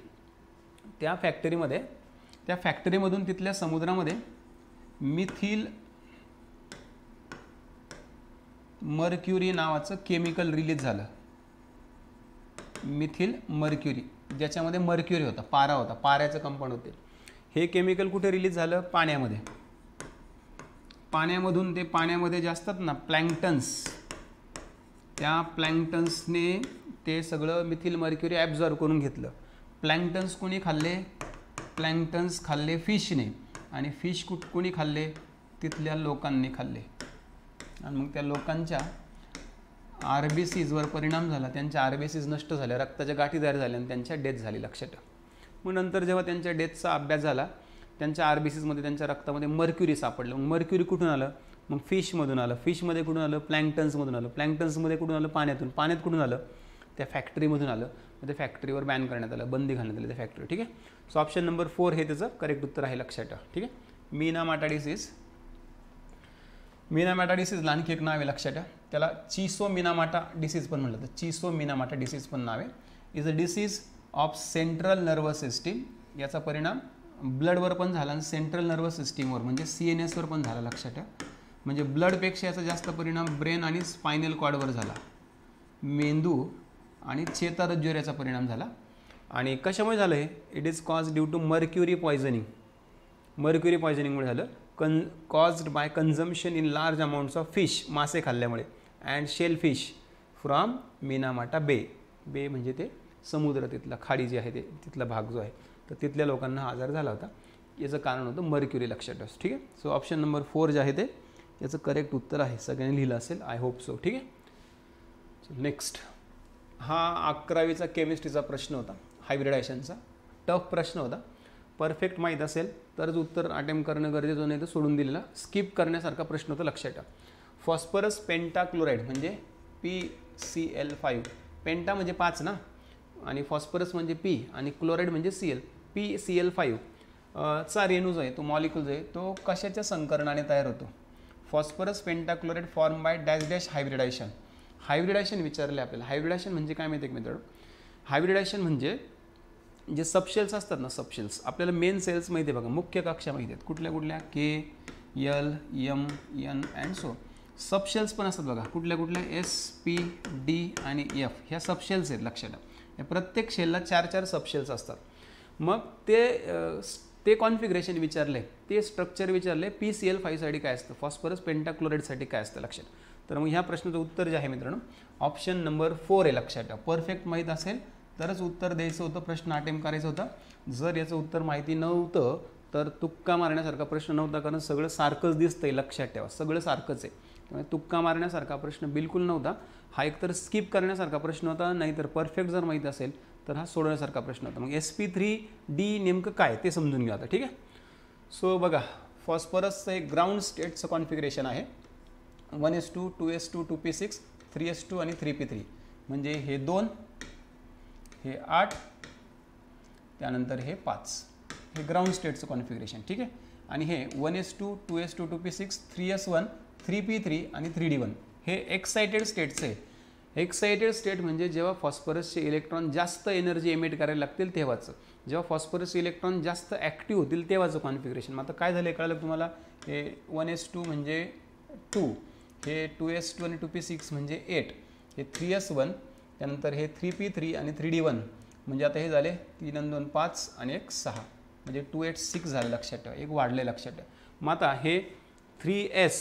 त्या फॅक्टरीमध्ये त्या फॅक्टरीमधून तिथल्या समुद्रामध्ये मिथिल मर्क्युरी नावाचं केमिकल रिलीज झालं मिथिल मर्क्युरी ज्याच्यामध्ये मर्क्युरी होता पारा होता पाऱ्याचं कंपाऊंड होते हे केमिकल कुठे रिलीज झालं पाण्यामध्ये पाण्यामधून ते पाण्यामध्ये जे असतात ना प्लँक्टन्स त्या प्लँक्टन्सने ते सगळं मिथिल मर्क्युरी ॲब्झॉर्व करून घेतलं प्लँक्टन्स कोणी खाल्ले प्लँक्टन्स खाल्ले फिशने आणि फिश कुठ कोणी खाल्ले तिथल्या लोकांनी खाल्ले आणि मग त्या लोकांच्या आर बी सीजवर परिणाम झाला त्यांच्या आर बी सीज नष्ट झाल्या रक्ताच्या गाठी तयार झाल्या आणि त्यांच्या डेथ झाली लक्षात मग नंतर जेव्हा त्यांच्या डेथचा अभ्यास झाला त्यांच्या आर बी सीजमध्ये त्यांच्या रक्तामध्ये मर्क्युरी सापडलं मग मर्क्युरी कुठून आलं मग फिशमधून आलं फिशमध्ये कुठून आलं प्लँक्टन्समधून आलं प्लँक्टन्समध्ये कुठून आलं पाण्यातून पाण्यात कुठून आलं त्या फॅक्टरीमधून आलं मग त्या फॅक्टरीवर बॅन करण्यात आलं बंदी घालण्यात आली त्या फॅक्टरी ठीक आहे सो ऑप्शन नंबर फोर हे त्याचं करेक्ट उत्तर आहे लक्षात ठीक आहे मीना माटाडिस इज मिनामाटा डिसीजला आणखी एक नाव आहे लक्षात घ्या त्याला चिसो मिनामाटा डिसीज पण म्हणलं तर चिसो मिनामाटा डिसीज पण नाव आहे is a disease of central nervous system याचा परिणाम ब्लडवर पण झाला आणि सेंट्रल नर्वस सिस्टीमवर म्हणजे सी एन एसवर पण झाला लक्षात घ्या म्हणजे ब्लडपेक्षा याचा जास्त परिणाम ब्रेन आणि स्पायनल कॉडवर झाला मेंदू आणि चेतारज्ज्वर याचा परिणाम झाला आणि कशामुळे झालं आहे it is cause due to mercury poisoning mercury पॉयझनिंगमुळे झालं कन caused by consumption in large amounts of fish मासे खाल्ल्यामुळे and shellfish from Minamata bay bay म्हणजे ते समुद्र तिथला खाडी जी आहे ते तिथला भाग जो आहे तर तिथल्या लोकांना आजार झाला होता याचं कारण होतं मर्क्युरी लक्षात ठीक आहे सो ऑप्शन नंबर फोर जे आहे ते याचं करेक्ट उत्तर आहे सगळ्यांनी लिहिलं असेल आय होप सो ठीक आहे नेक्स्ट हा अकरावीचा केमिस्ट्रीचा प्रश्न होता हायब्रिडायशनचा टफ प्रश्न होता परफेक्ट माहीत असेल तरच उत्तर अटेम्प्ट करणं गरजेचं नाही तर सोडून दिलेला स्किप करण्यासारखा प्रश्न होता लक्षात ठेवा फॉस्फरस पेंटाक्लोराईड म्हणजे पी सी एल फाईव्ह पेंटा म्हणजे पाच ना आणि फॉस्फरस म्हणजे पी आणि क्लोराईड म्हणजे C L P C L five चा रेणूज आहे तो मॉलिक्यूल आहे तो कशाच्या संकरणाने तयार होतो phosphorus pentachloride form by dash dash hybridisation hybridisation विचारले आपल्याला हायब्रिडायशन म्हणजे काय माहिती आहे मित्रांनो हायब्रिडायशन म्हणजे जे सबशेल्स असतात ना सबशेल्स आपल्याला मेन सेल्स माहिती आहे बघा मुख्य कक्षा माहिती आहेत कुठल्या कुठल्या K L M N and so subshells पण असतात बघा कुठल्या कुठल्या एस पी डी आणि एफ ह्या सबशेल्स आहेत लक्षात ठेवा प्रत्येक शेलला चार चार सबशेल्स असतात मग ते ते कॉन्फिगरेशन विचारले ते स्ट्रक्चर विचारले पी सी एल फाईव्हसाठी काय असतं फॉस्फरस पेंटाक्लोराईडसाठी काय असतं लक्षात तर मग ह्या प्रश्नाचं उत्तर जे आहे मित्रांनो ऑप्शन नंबर फोर आहे लक्षात परफेक्ट माहीत असेल तरच उत्तर द्यायचं होतं प्रश्न अटेम्प करायचं होता जर याचं उत्तर माहिती नव्हतं तर तुक्का मारण्यासारखा प्रश्न नव्हता कारण सगळं सारखंच दिसतंय लक्षात ठेवा सगळं सारखंच आहे त्यामुळे तुक्का मारण्यासारखा प्रश्न बिलकुल नव्हता हा एकतर स्किप करण्यासारखा प्रश्न होता नाहीतर परफेक्ट जर माहीत असेल तर हा सोडवण्यासारखा प्रश्न होता मग एस पी थ्री डी नेमकं काय ते समजून घ्या आता ठीक आहे सो बघा फॉस्फरसचं एक ग्राउंड स्टेटचं कॉन्फिगरेशन आहे one S two two S two two P six three S two आणि थ्री पी थ्री म्हणजे हे दोन हे आठ त्यानंतर हे पाच हे ग्राउंड स्टेटचं कॉन्फिगरेशन ठीक आहे आणि हे one S two two S two two P six three S one three P three आणि थ्री डी वन हे एक्सायटेड स्टेटचं आहे एक्सायटेड स्टेट म्हणजे जेव्हा फॉस्फरसचे इलेक्ट्रॉन जास्त एनर्जी एमिट करायला लागतील तेव्हाचं जेव्हा फॉस्फरसचे इलेक्ट्रॉन जास्त ॲक्टिव्ह होतील तेव्हाचं कॉन्फिगरेशन मग आता काय झालं कळलं तुम्हाला हे वन एस टू म्हणजे टू हे टू एस टू आणि टू पी सिक्स म्हणजे एट हे थ्री एस वन त्यानंतर हे थ्री पी थ्री आणि थ्री डी वन म्हणजे आता हे झाले तीन आणि दोन पाच आणि एक सहा म्हणजे टू एट सिक्स झालं लक्षात ठेवा एक वाढले लक्षात ठेवा मग आता हे थ्री एस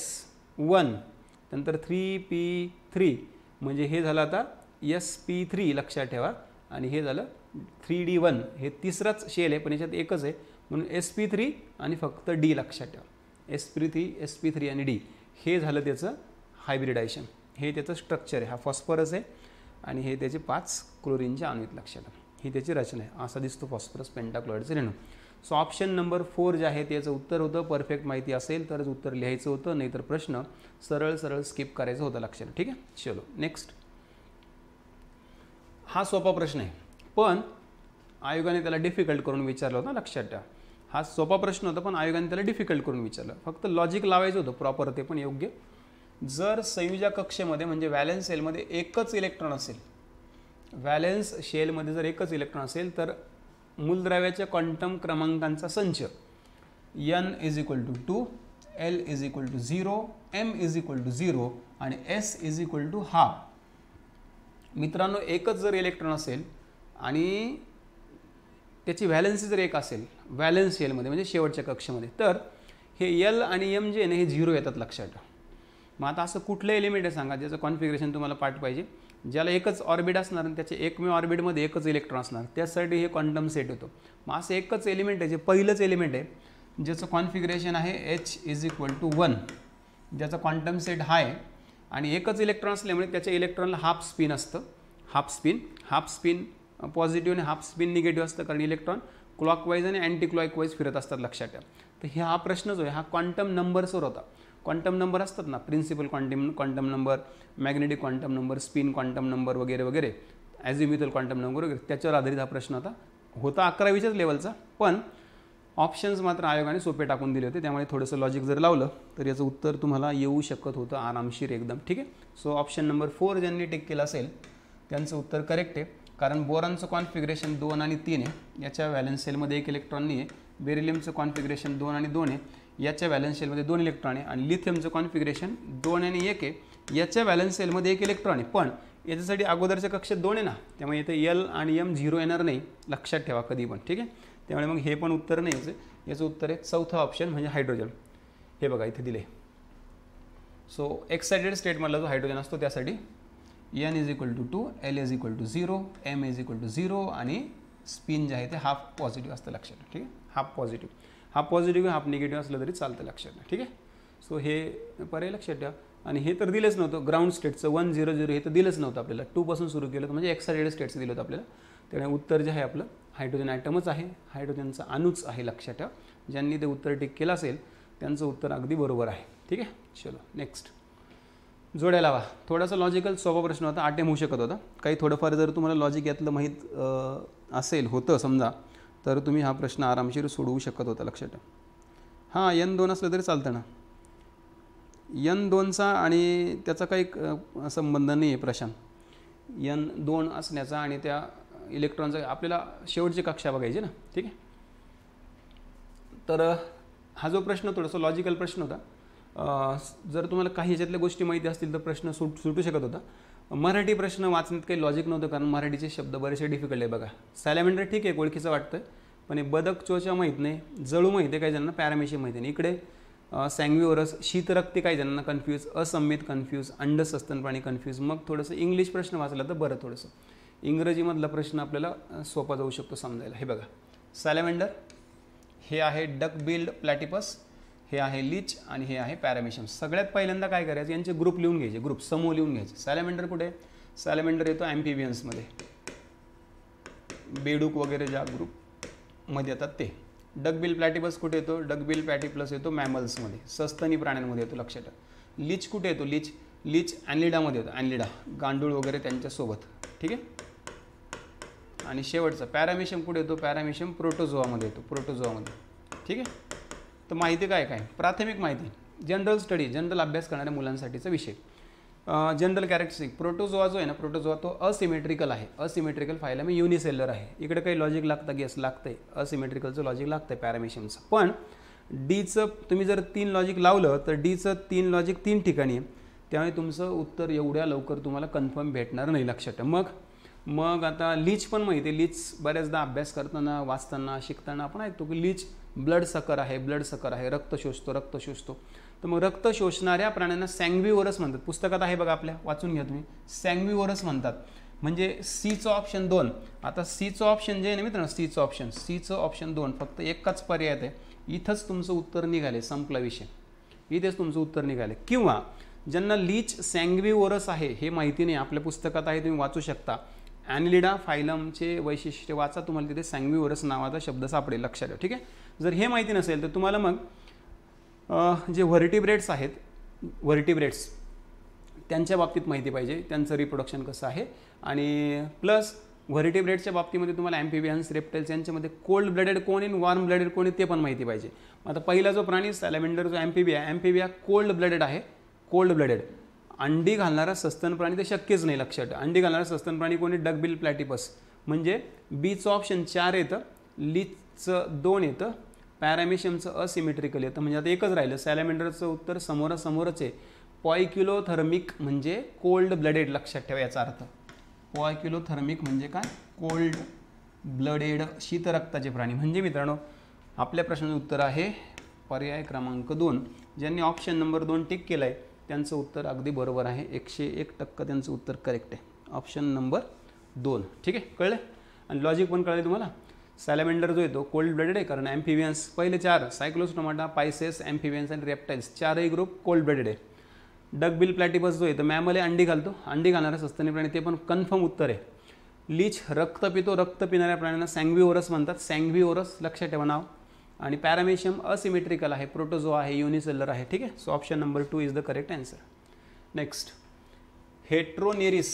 वन नंतर थ्री पी थ्री म्हणजे हे झालं आता एस पी थ्री लक्षात ठेवा आणि हे झालं थ्री डी वन हे तिसरंच शेल आहे पण याच्यात एकच आहे म्हणून एस पी थ्री आणि फक्त डी लक्षात ठेवा S P three S P three आणि डी हे झालं त्याचं हायब्रिडायशन हे त्याचं स्ट्रक्चर आहे हा फॉस्फरस आहे आणि हे त्याचे पाच क्लोरीनचे अणू लक्षात ही त्याची रचना आहे असा दिसतो फॉस्फरस पेंटाक्लॉइडचे रेणू सो ऑप्शन नंबर फोर जे आहे त्याचं उत्तर होतं परफेक्ट माहिती असेल तरच उत्तर लिहायचं होतं नाहीतर प्रश्न सरळ सरळ स्किप करायचं होतं लक्षात ठीक आहे चलो नेक्स्ट हा सोपा प्रश्न आहे पण आयोगाने त्याला डिफिकल्ट करून विचारलं होतं लक्षात ठेवा हा सोपा प्रश्न होता पण आयोगाने त्याला डिफिकल्ट करून विचारलं फक्त लॉजिक लावायचं होतं प्रॉपर ते पण योग्य जर संयुजा कक्षेमध्ये म्हणजे व्हॅलेन्स सेलमध्ये एकच इलेक्ट्रॉन असेल व्हॅलेन्स शेलमध्ये जर एकच इलेक्ट्रॉन असेल तर मूलद्रव्याच्या क्वांटम क्रमांकांचा संच N is equal to two L is equal to zero M is equal to zero आणि S is equal to half मित्रांनो एकच जर इलेक्ट्रॉन असेल आणि त्याची व्हॅलेन्सी जर एक असेल व्हॅलेन्स शेलमध्ये म्हणजे शेवटच्या कक्षेमध्ये तर हे यल आणि एम जे आहे ना हे झिरो येतात लक्षात मग आता असं कुठलं एलिमेंट आहे सांगा ज्याचं कॉन्फिगरेशन तुम्हाला पाठ पाहिजे ज्याला एकच ऑर्बिट असणार आणि त्याच्या एकमेव ऑर्बिटमध्ये एकच इलेक्ट्रॉन असणार त्यासाठी हे क्वांटम सेट होतो मग असं एकच एलिमेंट आहे जे पहिलंच एलिमेंट आहे ज्याचं कॉन्फिगरेशन आहे H is equal to one ज्याचा क्वांटम सेट हा आहे आणि एकच इलेक्ट्रॉन असल्यामुळे त्याच्या इलेक्ट्रॉनला हाफ स्पिन असतं half spin half spin positive आणि हाफ स्पिन निगेटिव्ह असतं कारण इलेक्ट्रॉन क्लॉकवाईज आणि अँटी क्लॉकवाईज फिरत असतात लक्षात ठेवा तर हा प्रश्न जो आहे हा क्वांटम नंबर्सवर होता क्वांटम नंबर असतात ना principal quantum quantum number magnetic quantum number spin quantum number वगैरे वगैरे ॲझिम्युथल क्वांटम नंबर वगैरे त्याच्यावर आधारित हा प्रश्न आता होता अकरावीच्याच लेवलचा पण ऑप्शन्स मात्र आयोगाने सोपे टाकून दिले होते त्यामुळे थोडंसं लॉजिक जर लावलं तर याचं उत्तर तुम्हाला येऊ शकत होतं आरामशीर एकदम ठीक आहे सो ऑप्शन नंबर फोर ज्यांनी टेक केलं असेल त्यांचं उत्तर करेक्ट आहे कारण बोरांचं कॉन्फिगरेशन दोन आणि तीन आहे याच्या व्हॅलेन्स सेलमध्ये एक इलेक्ट्रॉननी आहे बेरिलियमचं कॉन्फिगरेशन दोन आणि दोन आहे याच्या बॅलन्स शेलमध्ये दोन इलेक्ट्रॉन आहे आणि लिथियमचं कॉन्फिग्रेशन दोन आणि एक आहे याच्या बॅलन्स सेलमध्ये एक इलेक्ट्रॉन आहे पण याच्यासाठी अगोदरच्या कक्षेत दोन आहे ना त्यामुळे इथे एल आणि एम झिरो येणार नाही लक्षात ठेवा कधी पण ठीक आहे त्यामुळे मग हे पण उत्तर नाही याचं याचं उत्तर आहे चौथं ऑप्शन म्हणजे हायड्रोजन हे बघा इथे दिले सो एक्सायटेड स्टेटमधला जो हायड्रोजन असतो त्यासाठी N is equal to two L is equal to zero M is equal to zero आणि स्पिन जे आहे ते हाफ पॉझिटिव्ह असतं लक्षात ठीक आहे हाफ पॉझिटिव्ह हा पॉझिटिव्ह हाफ निगेटिव्ह असलं तरी चालतं लक्षात ना ठीक आहे सो हे पर्याय लक्षात ठेवा आणि हे तर दिलंच नव्हतं ग्राउंड स्टेटचं वन झिरो झिरो हे तर दिलंच नव्हतं आपल्याला टूपासून सुरू केलं होतं म्हणजे एक्सायटेड स्टेट्स दिलं होतं आपल्याला त्यामुळे उत्तर जे आहे आपलं हायड्रोजन आयटमच आहे हायड्रोजनचं अणूच आहे लक्षात ठेवा ज्यांनी ते उत्तर टिक केलं असेल त्यांचं उत्तर अगदी बरोबर आहे ठीक आहे चलो नेक्स्ट जोड्या लावा थोडासा लॉजिकल सोपा प्रश्न होता आटेम होऊ शकत होता काही थोडंफार जर तुम्हाला लॉजिक यातलं माहीत असेल होतं समजा तर तुम्ही हा प्रश्न आरामशीर सोडवू शकत होता लक्षात हां यन दोन असलं तरी चालतं ना यन दोनचा आणि त्याचा काही संबंध नाही आहे प्रशांत यन दोन असण्याचा आणि त्या इलेक्ट्रॉनचा आपल्याला शेवटची कक्षा बघायची ना ठीक आहे तर हा जो प्रश्न थोडासा लॉजिकल प्रश्न होता जर तुम्हाला काही ह्याच्यातल्या गोष्टी माहिती असतील तर प्रश्न सुट सुटू शकत होता मराठी प्रश्न वाचण्यात काही लॉजिक नव्हतं कारण मराठीचे शब्द बरेचसे डिफिकल्ट आहे बघा सॅलॅमेंडर ठीक आहे ओळखीचं वाटतं पण हे बदक चोच्या माहीत नाही जळू माहिती आहे काही ज्यांना पॅरामेशी माहिती नाही इकडे सँग्विओरस शीतरक्ती काही ज्यांना कन्फ्यूज असंमित कन्फ्यूज अंडसस्तन प्राणी कन्फ्यूज मग थोडंसं इंग्लिश प्रश्न वाचला तर बरं थोडंसं इंग्रजीमधला प्रश्न आपल्याला सोपा जाऊ शकतो समजायला हे बघा सॅलॅमेंडर हे आहे डक बिल्ड प्लॅटिपस हे आहे लिच आणि हे आहे पॅरामेशियम सगळ्यात पहिल्यांदा काय करायचं यांचे ग्रुप लिहून घ्यायचे ग्रुप समूह लिहून घ्यायचे सॅलेमेंडर कुठे सॅलेमेंडर येतो अँपिबियन्समध्ये बेडूक वगैरे ज्या ग्रुपमध्ये येतात ते डगबिल प्लॅटिबस कुठे येतो डगबिल प्लॅटिप्लस येतो मॅमल्समध्ये सस्तनी प्राण्यांमध्ये येतो लक्षात लिच कुठे येतो लिच लिच अँलिडामध्ये येतो अँलिडा गांडूळ वगैरे त्यांच्यासोबत ठीक आहे आणि शेवटचं पॅरामेशियम कुठे येतो पॅरामिशियम प्रोटोझोआमध्ये येतो प्रोटोझोआमध्ये ठीक आहे तर माहिती काय काय प्राथमिक माहिती जनरल स्टडी जनरल अभ्यास करणाऱ्या मुलांसाठीचा विषय जनरल कॅरेक्टरिस्टिक प्रोटोजोआ जो आहे ना प्रोटोजोआ तो असिमेट्रिकल आहे असिमेट्रिकल फायला मी युनिसेलर आहे इकडे काही लॉजिक लागतं गेस लागतं आहे असिमेट्रिकलचं लॉजिक लागतं आहे पॅरामिशियमचं पण डीचं तुम्ही जर तीन लॉजिक लावलं तर डीचं तीन लॉजिक तीन ठिकाणी आहे त्यामुळे तुमचं उत्तर एवढ्या लवकर तुम्हाला कन्फर्म भेटणार नाही लक्षात ठेवा मग मग आता लीच पण माहिती आहे लीच बऱ्याचदा अभ्यास करताना वाचताना शिकताना आपण ऐकतो की लीच ब्लड सकर आहे ब्लड सकर आहे रक्त शोषतो रक्त शोषतो तर मग रक्त शोषणाऱ्या प्राण्यांना सँग्विओरस म्हणतात पुस्तकात आहे बघा आपल्या वाचून घ्या तुम्ही सँग्विओरस म्हणतात म्हणजे सीचं ऑप्शन दोन आता सीचं ऑप्शन जे आहे ना मित्रांनो सीचं ऑप्शन सीचं ऑप्शन दोन फक्त एकच पर्याय आहे इथंच तुमचं उत्तर निघाले संपला विषय इथेच तुमचं उत्तर निघाले किंवा ज्यांना लीच सँग्विओरस आहे हे माहिती नाही आपल्या पुस्तकात आहे तुम्ही वाचू शकता ॲनिलिडा फायलमचे वैशिष्ट्य वाचा तुम्हाला तिथे सँग्विवरस नावाचा शब्द सापडेल लक्षात ठेवा ठीक आहे जर हे माहिती नसेल तर तुम्हाला मग जे व्हर्टिब्रेट्स आहेत व्हर्टिब्रेट्स त्यांच्या बाबतीत माहिती पाहिजे त्यांचं रिप्रोडक्शन कसं आहे आणि प्लस व्हरिटेब्रेडच्या बाबतीमध्ये तुम्हाला ॲम्फिबियन्स रेप्टेल्स यांच्यामध्ये कोल्ड ब्लडेड कोण इन वॉर्म ब्लडेड कोण आहे ते पण माहिती पाहिजे आता पहिला जो प्राणी सॅलेमेंडर जो ॲम्फिबिया ॲम्फिबिया कोल्ड ब्लडेड आहे कोल्ड ब्लडेड अंडी घालणारा सस्तन प्राणी तर शक्यच नाही लक्षात अंडी घालणारा सस्तन प्राणी कोणी डगबिल प्लॅटिपस म्हणजे बीचं ऑप्शन चार येतं लीचं दोन येतं पॅरामिशियमचं असिमेट्रिकल येतं म्हणजे आता एकच राहिलं सॅलेमेंडरचं उत्तर समोरासमोरच आहे पॉयक्युलोथर्मिक म्हणजे कोल्ड ब्लडेड लक्षात ठेवा याचा अर्थ पॉयक्युलोथर्मिक म्हणजे काय कोल्ड ब्लडेड शीतरक्ताचे प्राणी म्हणजे मित्रांनो आपल्या प्रश्नाचं उत्तर आहे पर्याय क्रमांक दोन ज्यांनी ऑप्शन नंबर दोन टिक केलं आहे त्यांचं उत्तर अगदी बरोबर आहे एकशे एक टक्का त्यांचं उत्तर करेक्ट आहे ऑप्शन नंबर दोन ठीक आहे कळलं आणि लॉजिक पण कळले तुम्हाला सॅलेमेंडर जो येतो कोल्ड ब्लडेड आहे कारण ॲम्फिबियन्स पहिले चार सायक्लोस्टोमाटा पायसेस एम्फिव्हियन्स आणि रेप्टाईल्स चारही ग्रुप कोल्ड ब्लडेड आहे डगबिल प्लॅटिबस जो येतो आहे अंडी घालतो अंडी घालणारा सस्तनी प्राणी ते पण कन्फर्म उत्तर आहे लीच रक्त पितो रक्त पिणाऱ्या प्राण्यांना सँग्विओरस म्हणतात सँग्विओरस लक्षात ठेवा नाव आणि पॅरामेशियम असिमेट्रिकल आहे प्रोटोझो आहे युनिसेलर आहे ठीक आहे so option number two is the correct answer next Heteronereis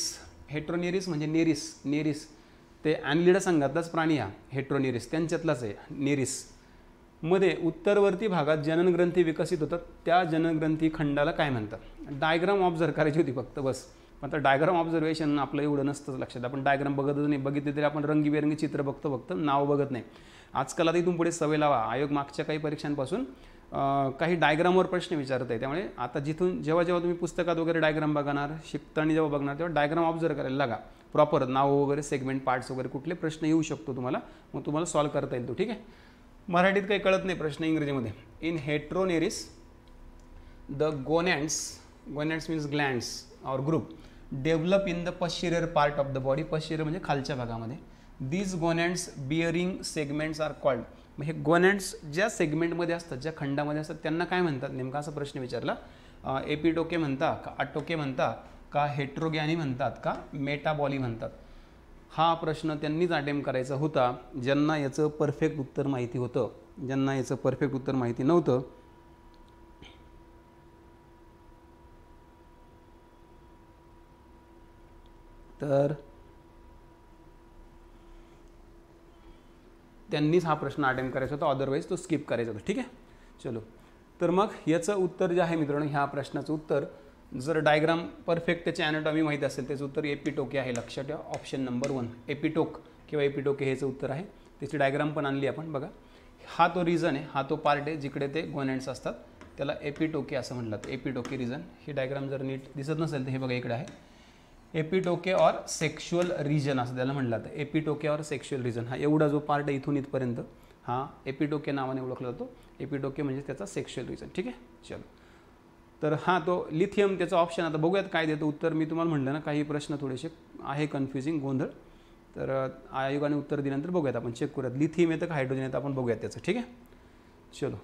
Heteronereis म्हणजे नेरिस नेरिस ते अॅनलिडा संघातलाच प्राणी आहे हेट्रोनेरिस त्यांच्यातलाच आहे नेरिस मध्ये उत्तरवर्ती भागात जननग्रंथी विकसित होतात त्या जनग्रंथी खंडाला काय म्हणतात डायग्राम ऑब्झर्व करायची होती फक्त बस आता डायग्राम ऑब्झर्वेशन आपलं एवढं नसतंच लक्षात आपण डायग्राम बघतच नाही बघितले तरी आपण रंगीबेरंगी चित्र बघतो फक्त नाव बघत नाही आजकाल आता इथून पुढे सवय लावा आयोग मागच्या काही परीक्षांपासून काही डायग्रामवर प्रश्न विचारत आहे त्यामुळे आता जिथून जेव्हा जेव्हा तुम्ही पुस्तकात वगैरे डायग्राम बघणार शिकताना जेव्हा बघणार तेव्हा डायग्राम ऑब्झर्व करायला लागा प्रॉपर नाव वगैरे सेगमेंट पार्ट्स वगैरे कुठले प्रश्न येऊ शकतो तुम्हाला मग तुम्हाला सॉल्व करता येईल तो ठीक आहे मराठीत काही कळत नाही प्रश्न इंग्रजीमध्ये in Heteronereis the gonads gonads means glands are group develop in the posterior part of the body posterior म्हणजे खालच्या भागामध्ये these gonads bearing segments are called हे गोनॅन्ड्स ज्या सेगमेंटमध्ये असतात ज्या खंडामध्ये असतात त्यांना काय म्हणतात नेमका असा प्रश्न विचारला एपिटोके म्हणता का आटोके म्हणता का हेट्रोग्यानी म्हणतात का मेटाबॉली म्हणतात हा प्रश्न त्यांनीच अटेम्प करायचा होता ज्यांना याचं परफेक्ट उत्तर माहिती होतं ज्यांना याचं परफेक्ट उत्तर माहिती नव्हतं तर त्यांनीच हा प्रश्न अटेम्प्ट करायचा होता अदरवाईज तो स्किप करायचा होता ठीक आहे चलो तर मग याचं उत्तर जे आहे मित्रांनो ह्या प्रश्नाचं उत्तर जर डायग्राम परफेक्ट त्याची अॅनाटॉमी माहीत असेल त्याचं उत्तर एपिटोके आहे लक्षात ठेवा ऑप्शन नंबर वन एपिटोक किंवा एपिटोके ह्याचं उत्तर आहे त्याची डायग्राम पण आणली आपण बघा हा तो रिझन आहे हा तो पार्ट आहे जिकडे ते गोनेंट्स असतात त्याला एपिटोके असं म्हणतात एपिटोके रिझन ही डायग्राम जर नीट दिसत नसेल तर हे बघा इकडे आहे एपिटोके ऑर सेक्शुअल रिजन असं त्याला म्हटलं जातं एपिटोके ऑर सेक्शुअल रिजन हा एवढा जो पार्ट आहे इथून इथपर्यंत हा एपिटोके नावाने ओळखला जातो एपिटोके म्हणजे त्याचा सेक्शुअल रिजन ठीक आहे चलो तर हा तो लिथियम त्याचा ऑप्शन आता बघूयात काय देतो उत्तर मी तुम्हाला म्हणलं ना काही प्रश्न थोडेसे आहे कन्फ्युजिंग गोंधळ तर आयोगाने उत्तर दिल्यानंतर बघूयात आपण चेक करूयात लिथियम येतं का हायड्रोजन येतं आपण बघूयात त्याचं ठीक आहे चलो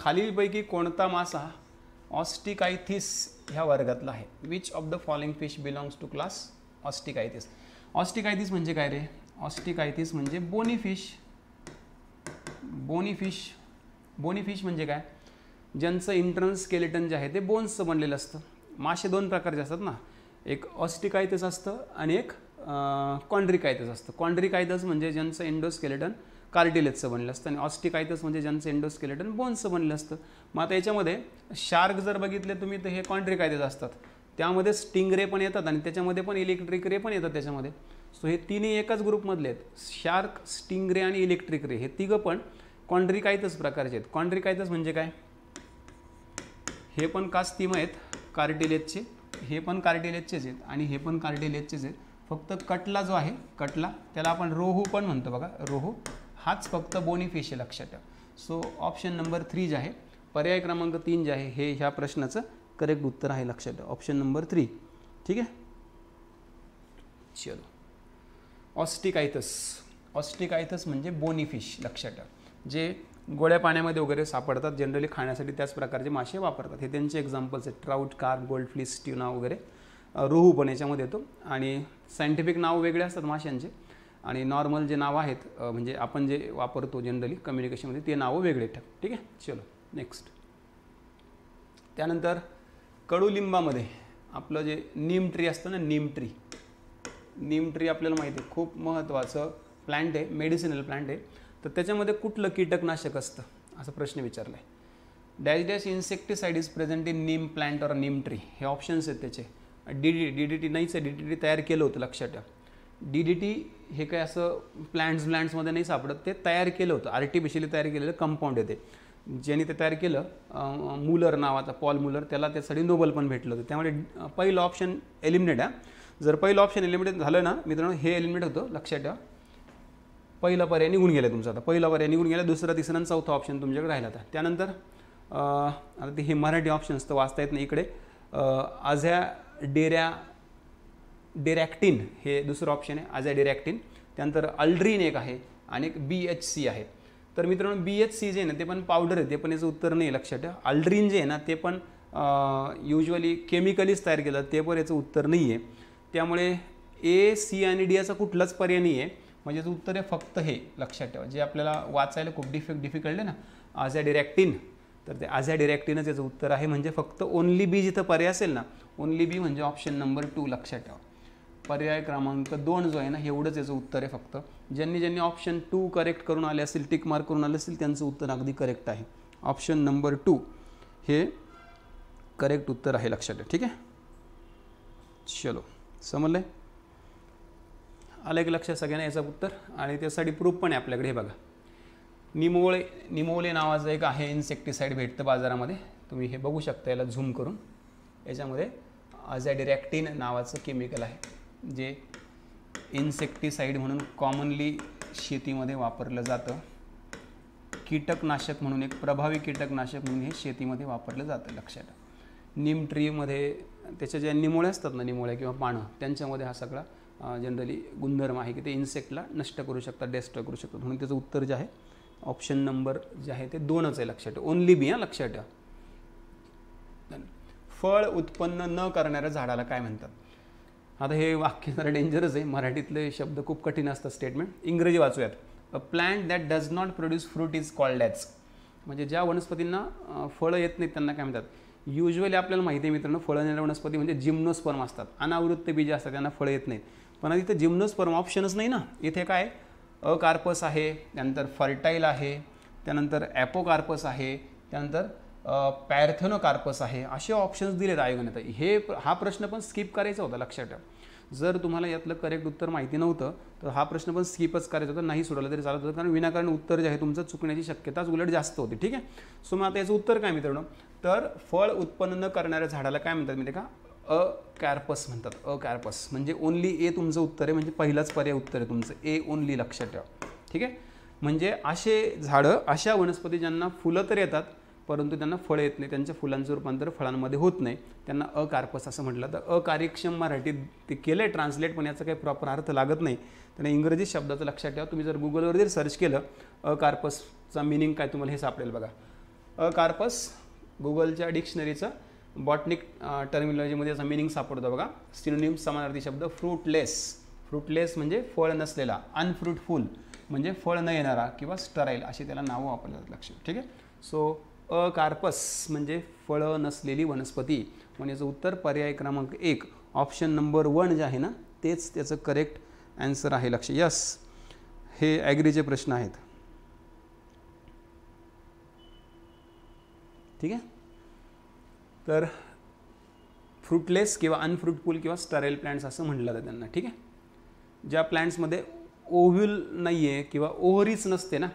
खालीलपैकी कोणता मासा ऑस्टिकायथिस ह्या वर्गातला आहे which of the following fish belongs to class Osteichthyes Osteichthyes म्हणजे काय रे ऑस्टिकायथिस म्हणजे bony fish bony fish bony fish म्हणजे काय ज्यांचं इंटरनल स्केलेटन जे आहे ते बोन्सचं बनलेलं असतं मासे दोन प्रकारचे असतात ना एक ऑस्टिकायथस असतं आणि एक कॉन्ड्रिकायतस असतं कॉन्ड्रिकायतस म्हणजे ज्यांचं एंडोस्केलेटन कार्टिलेजचं बनलं असतं आणि ऑस्टिकायथस म्हणजे ज्यांचं इंडोस्केलेटन बोन्सचं बनलं असतं मग आता याच्यामध्ये शार्क जर बघितले तुम्ही तर हे कायदेच असतात त्यामध्ये स्टिंग रे पण येतात आणि त्याच्यामध्ये पण इलेक्ट्रिक रे पण येतात त्याच्यामध्ये सो हे तिन्ही एकाच ग्रुपमधले आहेत शार्क स्टिंग रे आणि इलेक्ट्रिक रे हे तिघं पण कायतच प्रकारचे आहेत कायतच म्हणजे काय हे पण कास्तिम आहेत कार्टिलेजचे हे पण कार्टिलेजचेच आहेत आणि हे पण कार्टिलेजचेच आहेत फक्त कटला जो आहे कटला त्याला आपण रोहू पण म्हणतो बघा रोहू हाच फक्त बोनी फिश लक्षात ठेवा सो ऑप्शन नंबर थ्री जे आहे पर्याय क्रमांक तीन जे आहे हे ह्या प्रश्नाचं करेक्ट उत्तर आहे लक्षात ठेवा ऑप्शन नंबर थ्री ठीक आहे चलो ऑस्टिकायथस ऑस्टिकायथस म्हणजे बोनी फिश लक्षात ठेवा जे गोड्या पाण्यामध्ये वगैरे सापडतात जनरली खाण्यासाठी त्याच प्रकारचे मासे वापरतात हे त्यांचे एक्झाम्पल्स आहेत trout carp goldfish tuna वगैरे रोहू पण याच्यामध्ये येतो आणि सायंटिफिक नाव वेगळे असतात माशांचे आणि नॉर्मल जे नावं आहेत म्हणजे आपण जे वापरतो जनरली कम्युनिकेशनमध्ये ते नावं वेगळे ठेव ठीक आहे चलो नेक्स्ट त्यानंतर कडुलिंबामध्ये आपलं जे नीम ट्री असतं ना नीम ट्री नीम ट्री आपल्याला माहिती आहे खूप महत्त्वाचं प्लांट आहे मेडिसिनल प्लांट आहे तर त्याच्यामध्ये कुठलं कीटकनाशक असतं असा प्रश्न विचारला आहे dash dash insecticide is present in neem plant or neem tree हे ऑप्शन्स आहेत त्याचे D D D D T नाहीच आहे डी डी टी तयार केलं होतं लक्षात ठेवा डी डी टी हे काय असं प्लांट्स ब्लँड्समध्ये नाही सापडत ते तयार केलं होतं आर्टिफिशियली तयार केलेलं कंपाऊंड येते ज्याने ते तयार केलं मुलर नावाचा पॉल मुलर त्याला त्यासाठी नोबल पण भेटलं होतं त्यामुळे पहिलं ऑप्शन एलिमिनेट आहे जर पहिलं ऑप्शन एलिमिनेट झालं ना मित्रांनो हे एलिमिनेट होतं लक्षात ठेवा पहिला पर्याय निघून गेला तुमचा आता पहिला पर्याय निघून गेला दुसरा तिसरा आणि चौथा ऑप्शन तुमच्याकडे राहिला होता त्यानंतर आता ते हे मराठी ऑप्शन्स तर वाचता येत नाही इकडे आझ्या डेऱ्या डेरॅक्टिन हे दुसरं ऑप्शन आहे आझ्या डेरॅक्टिन त्यानंतर अल्ड्रीन एक आहे आणि एक बी एच सी आहे तर मित्रांनो बी एच सी जे आहे ना ते पण पावडर आहे ते पण याचं उत्तर नाही लक्षात ठेवा अल्ड्रीन जे आहे ना ते पण युजली केमिकलीच तयार केलं ते पण याचं उत्तर नाही आहे त्यामुळे ए सी आणि डी याचा कुठलाच पर्याय नाही आहे म्हणजे याचं उत्तर आहे फक्त हे लक्षात ठेवा जे आपल्याला वाचायला खूप डिफि डिफिकल्ट आहे ना आज ॲ डिरेक्टिन तर ते आज ॲ डिरेक्टिनच याचं उत्तर आहे म्हणजे फक्त ओन्ली बी जिथं पर्याय असेल ना ओन्ली बी म्हणजे ऑप्शन नंबर टू लक्षात ठेवा पर्याय क्रमांक दोन जो आहे ना एवढंच याचं उत्तर आहे फक्त ज्यांनी ज्यांनी ऑप्शन टू करेक्ट करून आले असेल टिक मार्क करून आले असेल त्यांचं उत्तर अगदी करेक्ट आहे ऑप्शन नंबर टू हे करेक्ट उत्तर आहे लक्षात ठीक आहे चलो समजले आलं की लक्षात सगळ्यांना याचं उत्तर आणि त्यासाठी प्रूफ पण आहे आपल्याकडे हे बघा निमोळे निमोले नावाचं एक आहे इन्सेक्टिसाईड भेटतं बाजारामध्ये तुम्ही हे बघू शकता याला झूम करून याच्यामध्ये अझॅडिरॅक्टिन नावाचं केमिकल आहे जे इन्सेक्टिसाईड म्हणून कॉमनली शेतीमध्ये वापरलं जातं कीटकनाशक म्हणून एक प्रभावी कीटकनाशक म्हणून हे शेतीमध्ये वापरलं जातं लक्षात निम ट्रीमध्ये त्याच्या ज्या निमोळ्या असतात ना निमोळ्या किंवा पानं त्यांच्यामध्ये हा सगळा जनरली गुणधर्म आहे की ते इन्सेक्टला नष्ट करू शकतात डेस्ट्रॉय करू शकतात म्हणून त्याचं उत्तर जे आहे ऑप्शन नंबर जे आहे ते दोनच आहे लक्षात ठेव ओनली बी हां लक्षात ठेवा फळ उत्पन्न न करणाऱ्या झाडाला काय म्हणतात आता हे वाक्य जरा डेंजरस आहे मराठीतले शब्द खूप कठीण असतात स्टेटमेंट इंग्रजी वाचूयात a plant that does not produce fruit is called as म्हणजे ज्या वनस्पतींना फळं येत नाहीत त्यांना काय म्हणतात युजली आपल्याला माहिती आहे मित्रांनो फळं येणाऱ्या वनस्पती म्हणजे जिम्नोस्पर्म असतात अनावृत्त बीजे असतात त्यांना फळं येत नाहीत पण आता इथे जिम्नोस्पर्म ऑप्शनच नाही ना इथे काय अकार्पस आहे त्यानंतर फर्टाईल आहे त्यानंतर ॲपोकार्पस आहे त्यानंतर पॅरथेनोकार्पस आहे असे ऑप्शन्स आहेत आयोगाने तर हे हा प्रश्न पण स्किप करायचा होता लक्षात ठेवा जर तुम्हाला यातलं करेक्ट उत्तर माहिती नव्हतं तर हा प्रश्न पण स्किपच करायचा होता नाही सोडवलं तरी चालत होतं कारण विनाकारण उत्तर जे आहे तुमचं चुकण्याची शक्यताच उलट जास्त होती ठीक आहे सो मग आता याचं उत्तर काय मित्रांनो तर फळ उत्पन्न न करणाऱ्या झाडाला काय म्हणतात माहिती का अ कॅर्पस म्हणतात अ कॅर्पस म्हणजे ओनली ए तुमचं उत्तर आहे म्हणजे पहिलाच पर्याय उत्तर आहे तुमचं ए ओनली लक्षात ठेवा ठीक आहे म्हणजे असे झाडं अशा वनस्पती ज्यांना फुलं तर येतात परंतु त्यांना फळ येत नाही त्यांच्या फुलांचं रूपांतर फळांमध्ये होत नाही त्यांना अकार्पस असं म्हटलं तर अकार्यक्षम मराठीत ते केलं आहे ट्रान्सलेट पण याचा काही प्रॉपर अर्थ लागत नाही त्याने इंग्रजी शब्दाचं लक्षात ठेवा तुम्ही जर गुगलवर जर सर्च केलं अकार्पसचा मिनिंग काय तुम्हाला हे सापडेल बघा अकार्पस गुगलच्या डिक्शनरीचं बॉटनिक टर्मिनॉलॉजीमध्ये याचा मिनिंग सापडतो बघा सिनोनिम समानार्थी शब्द फ्रूटलेस फ्रूटलेस म्हणजे फळ नसलेला अनफ्रूटफुल म्हणजे फळ न येणारा किंवा स्टराईल अशी त्याला नावं जातात लक्ष ठीक आहे सो अकार्पस म्हणजे फळं नसलेली वनस्पती म्हणजे याचं उत्तर पर्याय क्रमांक एक ऑप्शन नंबर वन जे आहे ना तेच त्याचं करेक्ट ॲन्सर आहे लक्ष यस हे ॲग्रीचे प्रश्न आहेत ठीक आहे तर फ्रुटलेस किंवा अनफ्रुटफुल किंवा स्टरेल प्लांट्स असं म्हटलं जातं त्यांना ठीक आहे ज्या प्लॅन्ट्समध्ये ओव्ह्यूल नाही आहे किंवा ओव्हरीच नसते ना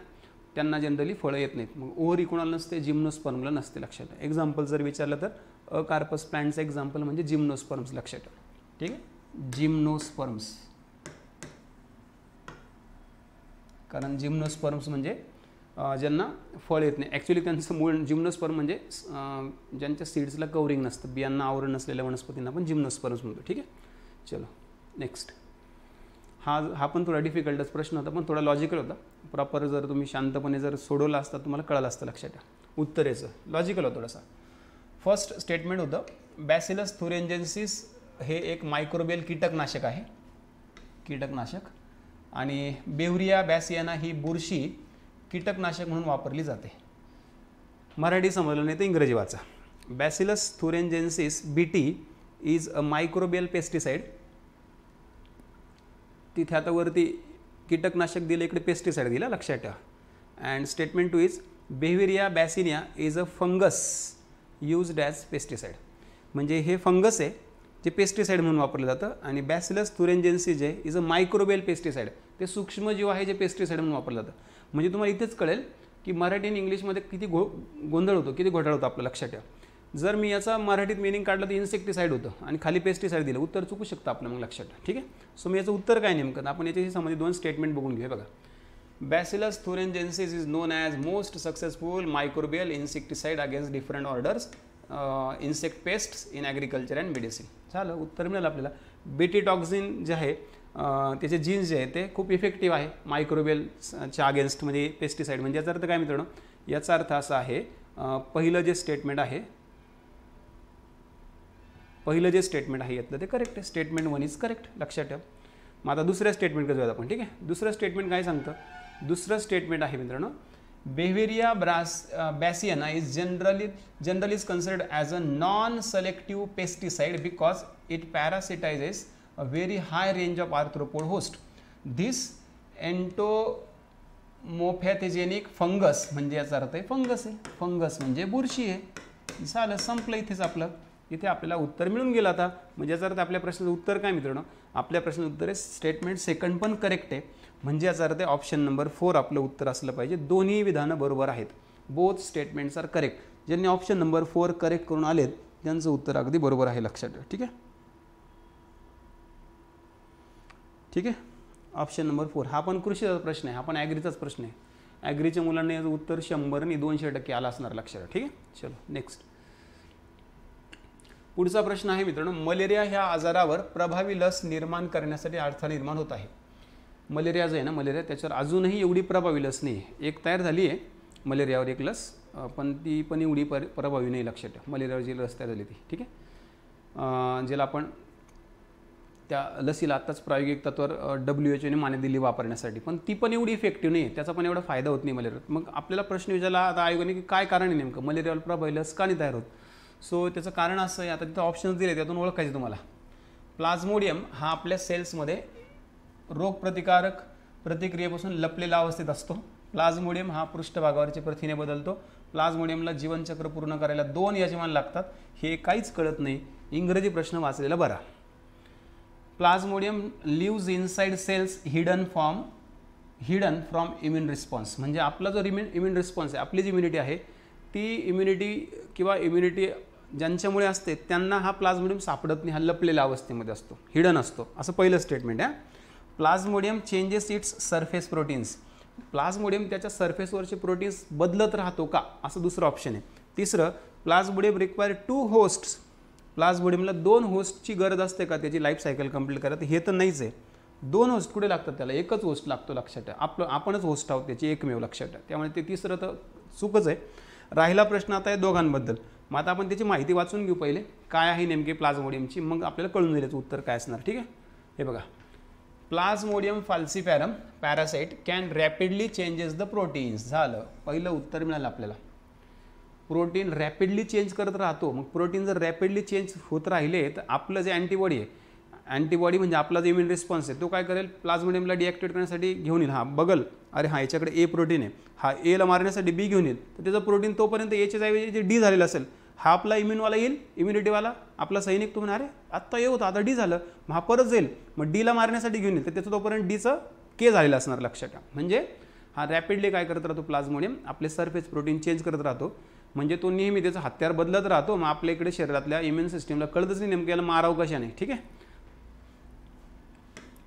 त्यांना जनरली फळं येत नाहीत मग ओव्हर नसते जिम्नोस्पर्मला नसते लक्षात एक्झाम्पल जर विचारलं तर अकार्पस प्लांटचं एक्झाम्पल म्हणजे जिम्नोस्पर्म्स लक्षात ठीक आहे जिम्नोस्पर्म्स कारण जिम्नोस्पर्म्स म्हणजे ज्यांना फळ येत नाही ॲक्च्युली त्यांचं मूळ जिम्नोस्पर्म म्हणजे ज्यांच्या सीड्सला कवरिंग नसतं बियांना आवरण नसलेल्या वनस्पतींना आपण जिम्नोस्पर्म्स म्हणतो ठीक आहे चलो नेक्स्ट हा हा पण थोडा डिफिकल्टच प्रश्न होता पण थोडा लॉजिकल होता प्रॉपर जर तुम्ही शांतपणे जर सोडवला असता तुम्हाला कळलं असतं लक्षात ठेवा उत्तरेचं लॉजिकल होतं थोडासा फर्स्ट स्टेटमेंट होतं बॅसिलस थुरेंजेन्सिस हे एक मायक्रोबियल कीटकनाशक आहे कीटकनाशक आणि बेवरिया बॅसियाना ही बुरशी कीटकनाशक म्हणून वापरली जाते मराठी समजलं नाही तर इंग्रजी वाचा Bacillus thuringiensis B T is a microbial pesticide तिथे आता वरती कीटकनाशक दिलं इकडे पेस्टिसाईड दिला लक्षात ठेवा and statement two is Beauveria bassiana is a fungus used as pesticide म्हणजे हे फंगस आहे जे पेस्टिसाईड म्हणून वापरलं जातं आणि बॅसिलस थुरेंजेन्सी जे इज अ मायक्रोबेल पेस्टिसाईड ते सूक्ष्मजीव आहे जे पेस्टिसाईड म्हणून वापरलं जातं म्हणजे तुम्हाला इथेच कळेल की मराठी आणि इंग्लिशमध्ये किती घो गोंधळ होतो किती घोटाळ होतो आपलं लक्षात ठेवा जर मी याचा मराठीत मिनिंग काढलं तर इन्सेक्टिसाईड होतं आणि खाली पेस्टिसाईड दिलं उत्तर चुकू शकतं आपलं मग लक्षात ठीक आहे सो मी याचं उत्तर काय नेमकं आपण याच्याशी संबंधित दोन स्टेटमेंट बघून घेऊया बघा Bacillus thuringiensis is known as most successful microbial insecticide against different orders insect pests in agriculture and medicine झालं उत्तर मिळालं आपल्याला बेटीटॉक्झिन जे आहे त्याचे जीन्स जे आहे ते खूप इफेक्टिव्ह आहे मायक्रोबेलच्या अगेन्स्ट म्हणजे पेस्टिसाईड म्हणजे याचा अर्थ काय मित्रांनो याचा अर्थ असा आहे पहिलं जे स्टेटमेंट आहे पहिलं जे स्टेटमेंट आहे येतलं ते करेक्ट आहे स्टेटमेंट वन इज करेक्ट लक्षात ठेव मग आता दुसऱ्या स्टेटमेंट जाऊयात आपण ठीक आहे दुसरं स्टेटमेंट काय सांगतं दुसरं स्टेटमेंट आहे मित्रांनो बेव्हेरिया ब्रास bassiana is generally general is considered as a non selective pesticide because it parasitizes a very high range of arthropod host this entomopathogenic fungus म्हणजे याचा अर्थ आहे फंगस आहे फंगस म्हणजे बुरशी आहे झालं संपलं इथेच आपलं इथे आपल्याला उत्तर मिळून गेलं आता म्हणजे याचा अर्थ आपल्या प्रश्नाचं उत्तर काय मित्रांनो आपल्या प्रश्नाचं उत्तर आहे स्टेटमेंट सेकंड पण करेक्ट आहे म्हणजे याचा अर्थ ऑप्शन नंबर फोर आपलं उत्तर असलं पाहिजे दोन्ही विधानं बरोबर आहेत बोथ स्टेटमेंट्स आर करेक्ट ज्यांनी ऑप्शन नंबर फोर करेक्ट करून आलेत त्यांचं उत्तर अगदी बरोबर आहे लक्षात ठेवा ठीक आहे ठीक आहे ऑप्शन नंबर फोर हा पण कृषीचा प्रश्न आहे हा पण ॲग्रीचाच प्रश्न आहे ॲग्रीच्या मुलांना याचं उत्तर आणि दोनशे टक्के आला असणार लक्षात ठीक आहे चलो नेक्स्ट पुढचा प्रश्न आहे मित्रांनो मलेरिया ह्या आजारावर प्रभावी लस निर्माण करण्यासाठी अडथळा निर्माण होत आहे मलेरिया जो आहे ना मलेरिया त्याच्यावर अजूनही एवढी प्रभावी लस नाही आहे एक तयार झाली आहे मलेरियावर एक लस पण ती पण एवढी पर प्रभावी नाही लक्षात ठेवा मलेरियावर जी लस तयार झाली ती ठीक आहे ज्याला आपण त्या लसीला आत्ताच प्रायोगिक तत्वावर डब्ल्यू एच ओने मान्य दिली वापरण्यासाठी पण ती पण एवढी इफेक्टिव्ह नाही आहे त्याचा पण एवढा फायदा होत नाही मलेरियात मग आपल्याला प्रश्न विचारला आता आयोगाने की काय कारण आहे नेमकं मलेरियावर प्रभावी लस का नाही तयार होत सो त्याचं कारण असं आहे आता तिथं ऑप्शन्स दिले त्यातून ओळखायचे तुम्हाला प्लाझ्मोडियम हा आपल्या सेल्समध्ये रोगप्रतिकारक प्रतिक्रियेपासून लपलेला अवस्थेत असतो प्लाझ्मोडियम हा पृष्ठभागावरचे प्रथिने बदलतो प्लाझ्मोडियमला जीवनचक्र पूर्ण करायला दोन यजमान लागतात हे काहीच कळत नाही इंग्रजी प्रश्न वाचलेला बरा Plasmodium lives inside cells hidden form hidden from immune response म्हणजे आपला जो रिम्यु इम्युन रिस्पॉन्स आहे आपली जी इम्युनिटी आहे ती इम्युनिटी किंवा इम्युनिटी ज्यांच्यामुळे असते त्यांना हा प्लाझ्मोडियम सापडत नाही हा लपलेल्या अवस्थेमध्ये असतो हिडन असतो असं पहिलं स्टेटमेंट आहे Plasmodium changes its surface proteins Plasmodium त्याच्या सरफेसवरचे प्रोटीन्स बदलत राहतो का असं दुसरं ऑप्शन आहे तिसरं प्लाझ्मोडियम रिक्वायर टू होस्ट्स प्लाझमोडियमला दोन होस्टची गरज असते का त्याची लाईफ सायकल कंप्लीट करायला हे तर नाहीच आहे दोन होस्ट कुठे लागतात त्याला एकच होस्ट लागतो लक्षात ठेवा आपलं आपणच होस्ट आहोत त्याची एकमेव लक्षात ठेवा त्यामुळे ते तिसरं तर चुकच आहे राहिला प्रश्न आता आहे दोघांबद्दल मग आता आपण त्याची माहिती वाचून घेऊ पहिले काय आहे नेमके प्लाझ्मोडियमची मग आपल्याला कळून जाईल उत्तर काय असणार ठीक आहे हे बघा Plasmodium falciparum parasite can rapidly changes the proteins झालं पहिलं उत्तर मिळालं आपल्याला प्रोटीन रॅपिडली चेंज करत राहतो मग प्रोटीन जर रॅपिडली चेंज होत राहिले तर आपलं जे अँटीबॉडी आहे अँटीबॉडी म्हणजे आपला जो इम्युन रिस्पॉन्स आहे तो काय करेल प्लाझ्मोडियमला डिॲक्टिवेट करण्यासाठी घेऊन येईल हा बगल अरे हा याच्याकडे ए प्रोटीन आहे हा एला मारण्यासाठी बी घेऊन येईल तर त्याचं प्रोटीन तोपर्यंत एच्या जायचे जे डी झालेलं असेल हा आपला इम्युनवाला येईल इम्युनिटीवाला आपला सैनिक तो म्हणा अरे आत्ता येऊ होतं आता डी झालं मग हा परत जाईल मग डीला मारण्यासाठी घेऊन येईल तर त्याचं तोपर्यंत डीचं के झालेलं असणार लक्षात ठेवा म्हणजे हा रॅपिडली काय करत राहतो प्लाझ्मोडियम आपले सरफेस प्रोटीन चेंज करत राहतो म्हणजे तो नेहमी त्याचं हत्यार बदलत राहतो मग आपल्या इकडे शरीरातल्या इम्युन सिस्टीमला कळतच नाही नेमकं याला मारावं कशाने ठीक आहे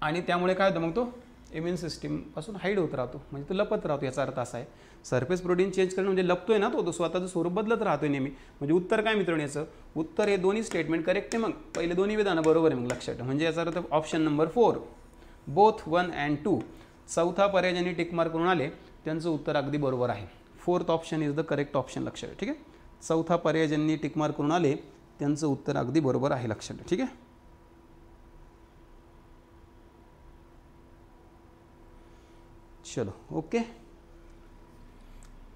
आणि त्यामुळे काय होतं मग तो इम्युन सिस्टीमपासून हाईड होत राहतो म्हणजे तो लपत राहतो याचा अर्थ असा आहे सरफेस प्रोटीन चेंज करणं म्हणजे लपतोय ना तो तो स्वतःचं स्वरूप बदलत राहतोय नेहमी म्हणजे उत्तर काय मित्रांनो याचं उत्तर हे दोन्ही स्टेटमेंट करेक्ट आहे मग पहिले दोन्ही विधानं बरोबर आहे मग लक्षात म्हणजे याचा अर्थ option number four both one and two चौथा पर्याय ज्यांनी टिकमार्क करून आले त्यांचं उत्तर अगदी बरोबर आहे fourth option is the correct option लक्षात ठीक आहे चौथा पर्याय ज्यांनी टिकमार्क करून आले त्यांचं उत्तर अगदी बरोबर आहे लक्षात ठीक आहे चलो ओके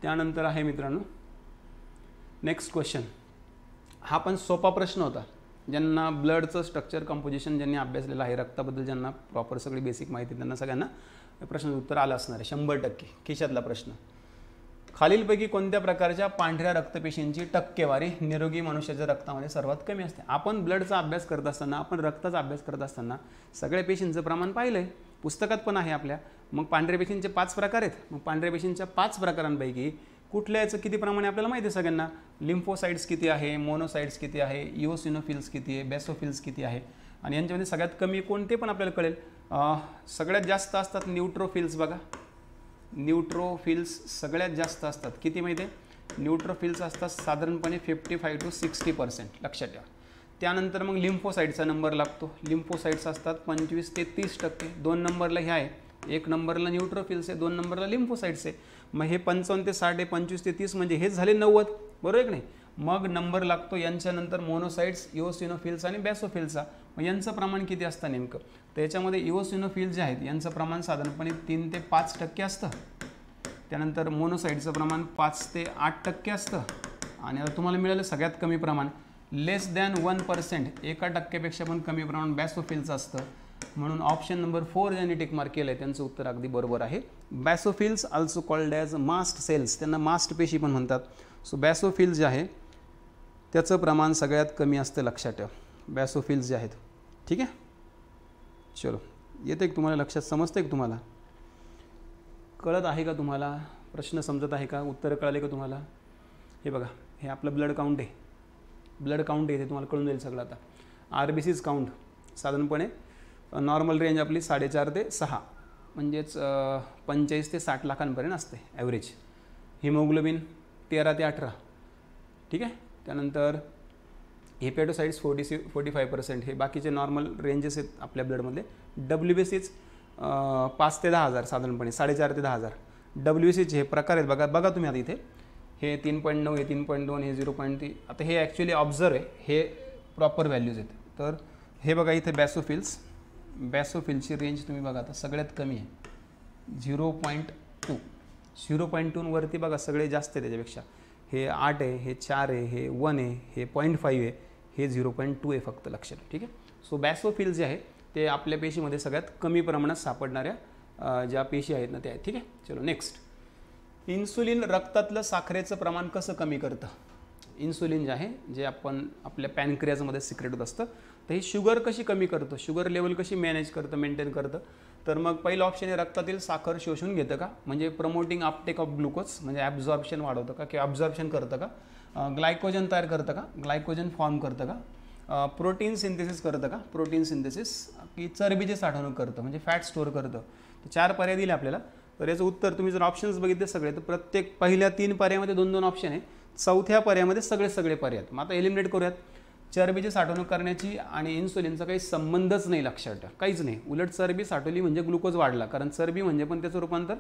त्यानंतर आहे मित्रांनो नेक्स्ट क्वेश्चन हा पण सोपा प्रश्न होता ज्यांना ब्लडचं स्ट्रक्चर कंपोजिशन ज्यांनी अभ्यासलेलं आहे रक्ताबद्दल ज्यांना प्रॉपर सगळी बेसिक माहिती त्यांना सगळ्यांना प्रश्न उत्तर आलं असणार आहे शंभर टक्के खिशातला प्रश्न खालीलपैकी कोणत्या प्रकारच्या पांढऱ्या रक्तपेशींची टक्केवारी निरोगी मनुष्याच्या रक्तामध्ये सर्वात कमी असते आपण ब्लडचा अभ्यास करत असताना आपण रक्ताचा अभ्यास करत असताना सगळ्या पेशींचं प्रमाण पाहिलं आहे पुस्तकात पण आहे आपल्या मग पांढऱ्या पेशींचे पाच प्रकार आहेत मग पांढऱ्या पेशींच्या पाच प्रकारांपैकी कुठल्या याचं किती प्रमाणे आपल्याला माहिती आहे सगळ्यांना लिम्फोसाईड्स किती आहे मोनोसाईड्स किती आहे इओसिनोफिल्स किती आहे बॅसोफिल्स किती आहे आणि यांच्यामध्ये सगळ्यात कमी कोणते पण आपल्याला कळेल सगळ्यात जास्त असतात न्यूट्रोफिल्स बघा न्यूट्रोफिल्स सगळ्यात जास्त असतात किती माहिती आहे न्यूट्रोफिल्स असतात साधारणपणे fifty five to sixty percent लक्षात ठेवा त्यानंतर मग लिम्फोसाईडचा नंबर लागतो लिम्फोसाईड्स असतात पंचवीस ते तीस टक्के दोन नंबरला हे आहे एक नंबरला न्यूट्रोफिल्स आहे दोन नंबरला लिम्फोसाईड्स आहे मग हे पंचावन्न ते साठ आहे पंचवीस ते तीस म्हणजे हेच झाले नव्वद बरोबर आहे नाही मग नंबर लागतो यांच्यानंतर मोनोसाईड्स इओसिनोफिल्स आणि बॅसोफिल्सचा मग यांचं प्रमाण किती असतं नेमकं तर याच्यामध्ये इओसिनोफिल्स जे आहेत यांचं प्रमाण साधारणपणे तीन ते पाच टक्के असतं त्यानंतर मोनोसाईडचं प्रमाण पाच ते आठ टक्के असतं आणि आता तुम्हाला मिळालं सगळ्यात कमी प्रमाण लेस दॅन वन पर्सेंट एका टक्क्यापेक्षा पण कमी प्रमाण बॅसोफिलचं असतं म्हणून ऑप्शन नंबर फोर ज्यांनी टेकमार्क केलं आहे त्यांचं उत्तर अगदी बरोबर आहे basophils also called as mast cells त्यांना मास्ट पेशी पण म्हणतात सो बॅसोफिल्स जे आहे त्याचं प्रमाण सगळ्यात कमी असतं लक्षात ठेवा बॅसोफिल्स जे आहेत ठीक आहे चलो येते एक तुम्हाला लक्षात समजतं का तुम्हाला कळत आहे का तुम्हाला प्रश्न समजत आहे का उत्तर कळाले का तुम्हाला हे बघा हे आपलं ब्लड काउंट आहे ब्लड काउंट आहे ते तुम्हाला कळून जाईल सगळं आता आर बी सीज काउंट साधारणपणे नॉर्मल रेंज आपली साडेचार ते सहा म्हणजेच पंचेचाळीस ते साठ लाखांपर्यंत असते ॲव्हरेज हिमोग्लोबिन तेरा ते अठरा ठीक आहे त्यानंतर हेपॅटोसाईड्स फोर्टी सी फोर्टी फाय पर्सेंट हे बाकीचे नॉर्मल रेंजेस आहेत आपल्या ब्लडमध्ये डब्ल्यू बी सीच पाच ते दहा हजार साधारणपणे साडेचार ते दहा हजार डब्ल्यू सीचे हे प्रकार आहेत बघा बघा तुम्ही आता इथे हे तीन पॉईंट नऊ हे तीन पॉईंट दोन हे झिरो पॉईंट तीन आता हे ॲक्च्युली ऑब्झर्व आहे हे प्रॉपर व्हॅल्यूज आहेत तर हे बघा इथे बॅसोफिल्स बॅसोफिलची रेंज तुम्ही बघा आता सगळ्यात कमी आहे zero point two zero point टूवरती बघा सगळे जास्त आहे त्याच्यापेक्षा हे आठ आहे हे चार आहे हे वन आहे हे पॉईंट फाईव्ह आहे हे झिरो पॉईंट टू आहे फक्त लक्षात ठीक आहे सो बॅसोफिल जे आहे ते आपल्या पेशीमध्ये सगळ्यात कमी प्रमाणात सापडणाऱ्या ज्या पेशी आहेत ना त्या आहेत ठीक आहे चलो नेक्स्ट इन्सुलिन रक्तातलं साखरेचं प्रमाण कसं कमी करतं इन्सुलिन जे आहे जे आपण आपल्या पॅनक्रियाजमध्ये सिक्रेट होत असतं तर ही शुगर कशी कमी करतं शुगर लेवल कशी मॅनेज करतं मेंटेन करतं तर मग पहिलं ऑप्शन हे रक्तातील साखर शोषून घेतं का म्हणजे प्रमोटिंग अपटेक ऑफ ग्लुकोज म्हणजे ॲब्झॉर्प्शन वाढवतं का किंवा ॲब्झॉर्प्शन करतं का ग्लायकोजन तयार करतं का ग्लायकोजन फॉर्म करतं का प्रोटीन सिंथेसिस करतं का प्रोटीन सिंथेसिस की चरबीची साठवणूक करतं म्हणजे फॅट स्टोअर करतं तर चार पर्याय दिले आपल्याला तर याचं उत्तर तुम्ही जर ऑप्शन्स बघितले सगळे तर प्रत्येक पहिल्या तीन पर्यायामध्ये दोन दोन ऑप्शन आहे चौथ्या पर्यायामध्ये सगळे सगळे पर्याय मग आता एलिमिनेट करूयात चरबीची साठवणूक करण्याची आणि इन्सुलिनचा काही संबंधच नाही लक्षात ठेवा काहीच नाही उलट चरबी साठवली म्हणजे ग्लुकोज वाढला कारण चरबी म्हणजे पण त्याचं रूपांतर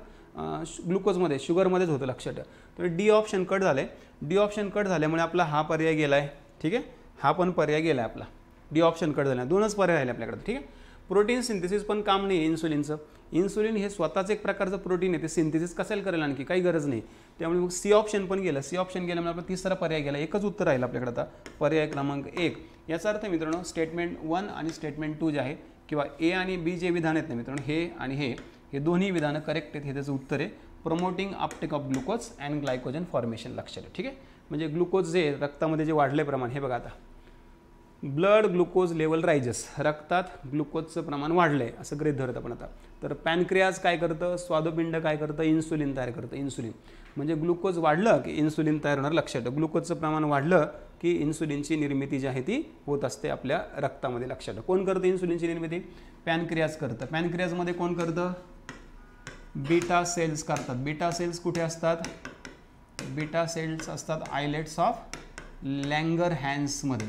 ग्लुकोजमध्ये शुगरमध्येच होतं लक्षात ठेवा तर डी ऑप्शन कट झालं आहे डी ऑप्शन कट झाल्यामुळे आपला हा पर्याय गेला आहे ठीक आहे हा पण पर्याय गेला आहे आपला डी ऑप्शन कट झाला दोनच पर्याय राहिले आपल्याकडे ठीक आहे प्रोटीन सिंथेसिस पण काम नाही इन्सुलिनचं इन्सुलिन हे स्वतःच एक प्रकारचं प्रोटीन आहे ते सिंथेसिस कसेल करेल आणखी काही गरज नाही त्यामुळे मग सी ऑप्शन पण गेलं सी ऑप्शन गेल्यामुळे आपला तिसरा पर्याय गेला एकच उत्तर राहील आपल्याकडे आता पर्याय क्रमांक एक याचा अर्थ मित्रांनो स्टेटमेंट वन आणि स्टेटमेंट टू जे आहे किंवा ए आणि बी जे विधान आहेत ना मित्रांनो हे आणि हे हे दोन्ही विधानं करेक्ट आहेत हे त्याचं उत्तर आहे promoting uptake of glucose and glycogen formation लक्षात ठीक आहे म्हणजे ग्लुकोज जे रक्तामध्ये जे वाढले प्रमाण हे बघा आता ब्लड ग्लुकोज लेवल रायजेस रक्तात ग्लुकोजचं प्रमाण वाढलं आहे असं ग्रेत धरत आपण आता तर पॅनक्रियाज काय करतं स्वादुपिंड काय करतं इन्सुलिन तयार करतं इन्सुलिन म्हणजे ग्लुकोज वाढलं की इन्सुलिन तयार होणार लक्षात ठेव ग्लुकोजचं प्रमाण वाढलं की इन्सुलिनची निर्मिती जी आहे ती होत असते आपल्या रक्तामध्ये लक्षात कोण करतं इन्सुलिनची निर्मिती पॅनक्रियाज करतं पॅनक्रियाजमध्ये कोण करतं बीटा सेल्स करतात बीटा सेल्स कुठे असतात बीटा सेल्स असतात आयलेट्स ऑफ लँगर हॅन्समध्ये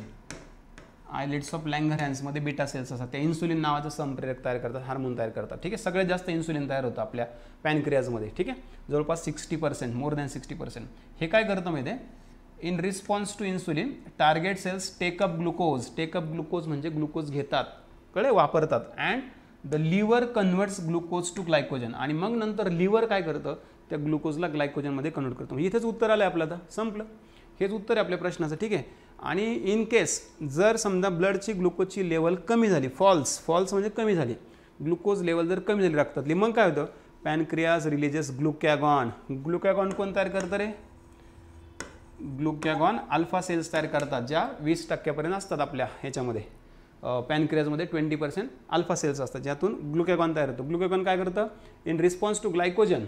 आयलेट्स ऑफ लँगरहॅन्समध्ये बीटा सेल्स असतात त्या इन्सुलिन नावाचं संप्रेरक तयार करतात हार्मोन तयार करतात ठीक आहे सगळ्यात जास्त इन्सुलिन तयार होतं आपल्या पॅनक्रियाजमध्ये ठीक आहे जवळपास sixty percent more than sixty percent हे काय करतं माहिती आहे in response to insulin target cells take up glucose take up glucose म्हणजे ग्लुकोज घेतात कळे वापरतात and the liver converts glucose to glycogen आणि मग नंतर लिव्हर काय करतं त्या ग्लुकोजला ग्लायकोजनमध्ये कन्वर्ट करतो इथेच उत्तर आलं आहे आपलं आता संपलं हेच उत्तर आहे आपल्या प्रश्नाचं ठीक आहे आणि इन केस जर समजा ब्लडची ग्लुकोजची लेवल कमी झाली फॉल्स फॉल्स म्हणजे कमी झाली ग्लुकोज लेवल जर कमी झाली रक्तातली मग काय होतं पॅनक्रियाज रिलीजेस ग्लुकॅगॉन ग्लुकॅगॉन कोण तयार करतं रे ग्लुकॅगॉन अल्फा सेल्स तयार करतात ज्या वीस टक्क्यापर्यंत असतात आपल्या ह्याच्यामध्ये पॅनक्रियाजमध्ये ट्वेंटी पर्सेंट अल्फा सेल्स असतात ज्यातून ग्लुकॅगॉन तयार होतो ग्लुकॅगॉन काय करतं इन रिस्पॉन्स टू ग्लायकोजन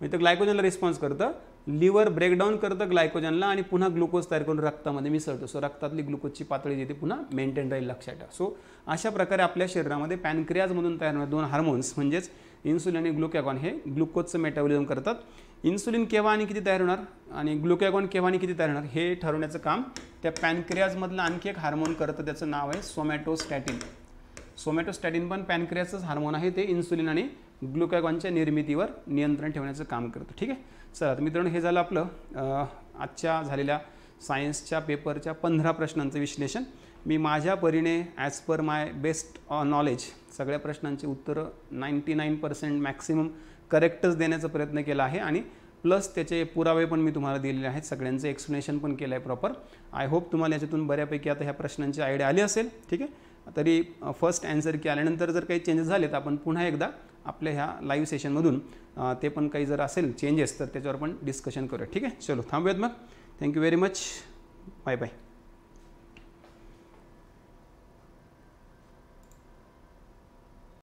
म्हणजे ग्लायकोजनला रिस्पॉन्स करतं लिव्हर ब्रेकडाऊन करतं ग्लायकोजनला आणि पुन्हा ग्लुकोज तयार करून रक्तामध्ये मिसळतो सो रक्तातली ग्लुकोजची पातळी जी ती पुन्हा मेंटेन राहील लक्षात ठेवा सो अशा प्रकारे आपल्या शरीरामध्ये पॅनक्रियाजमधून तयार होणार दोन हार्मोन्स म्हणजेच इन्सुलिन आणि ग्लुकॅगॉन हे ग्लुकोजचं मेटाबॉलिझम करतात इन्सुलिन केव्हा आणि किती तयार होणार आणि ग्लुकॅगॉन केव्हा आणि किती तयार होणार हे ठरवण्याचं काम त्या पॅनक्रियाजमधलं आणखी एक हार्मोन करतं त्याचं नाव आहे सोमॅटोस्टॅटिन सोमॅटोस्टॅटिन पण पॅनक्रियाचंच हार्मोन आहे ते इन्सुलिन आणि ग्लुकॅगॉनच्या निर्मितीवर नियंत्रण ठेवण्याचं काम करतं ठीक आहे चला तर मित्रांनो हे झालं आपलं आजच्या झालेल्या सायन्सच्या पेपरच्या पंधरा प्रश्नांचं विश्लेषण मी माझ्या परीने as per my best knowledge सगळ्या प्रश्नांची उत्तरं नाईन्टी नाईन पर्सेंट मॅक्सिमम करेक्टच देण्याचा प्रयत्न केला आहे आणि प्लस त्याचे पुरावे पण मी तुम्हाला दिलेले आहेत सगळ्यांचं एक्सप्लेनेशन पण केलं आहे प्रॉपर आय होप तुम्हाला याच्यातून बऱ्यापैकी आता ह्या प्रश्नांची आयडिया आली असेल ठीक आहे तरी फर्स्ट ॲन्सर की आल्यानंतर जर काही चेंजेस झाले तर आपण पुन्हा एकदा आपल्या ह्या लाईव्ह सेशनमधून ते पण काही जर असेल चेंजेस तर त्याच्यावर पण डिस्कशन करूया ठीक आहे चलो थांबूयात मग thank you very much bye bye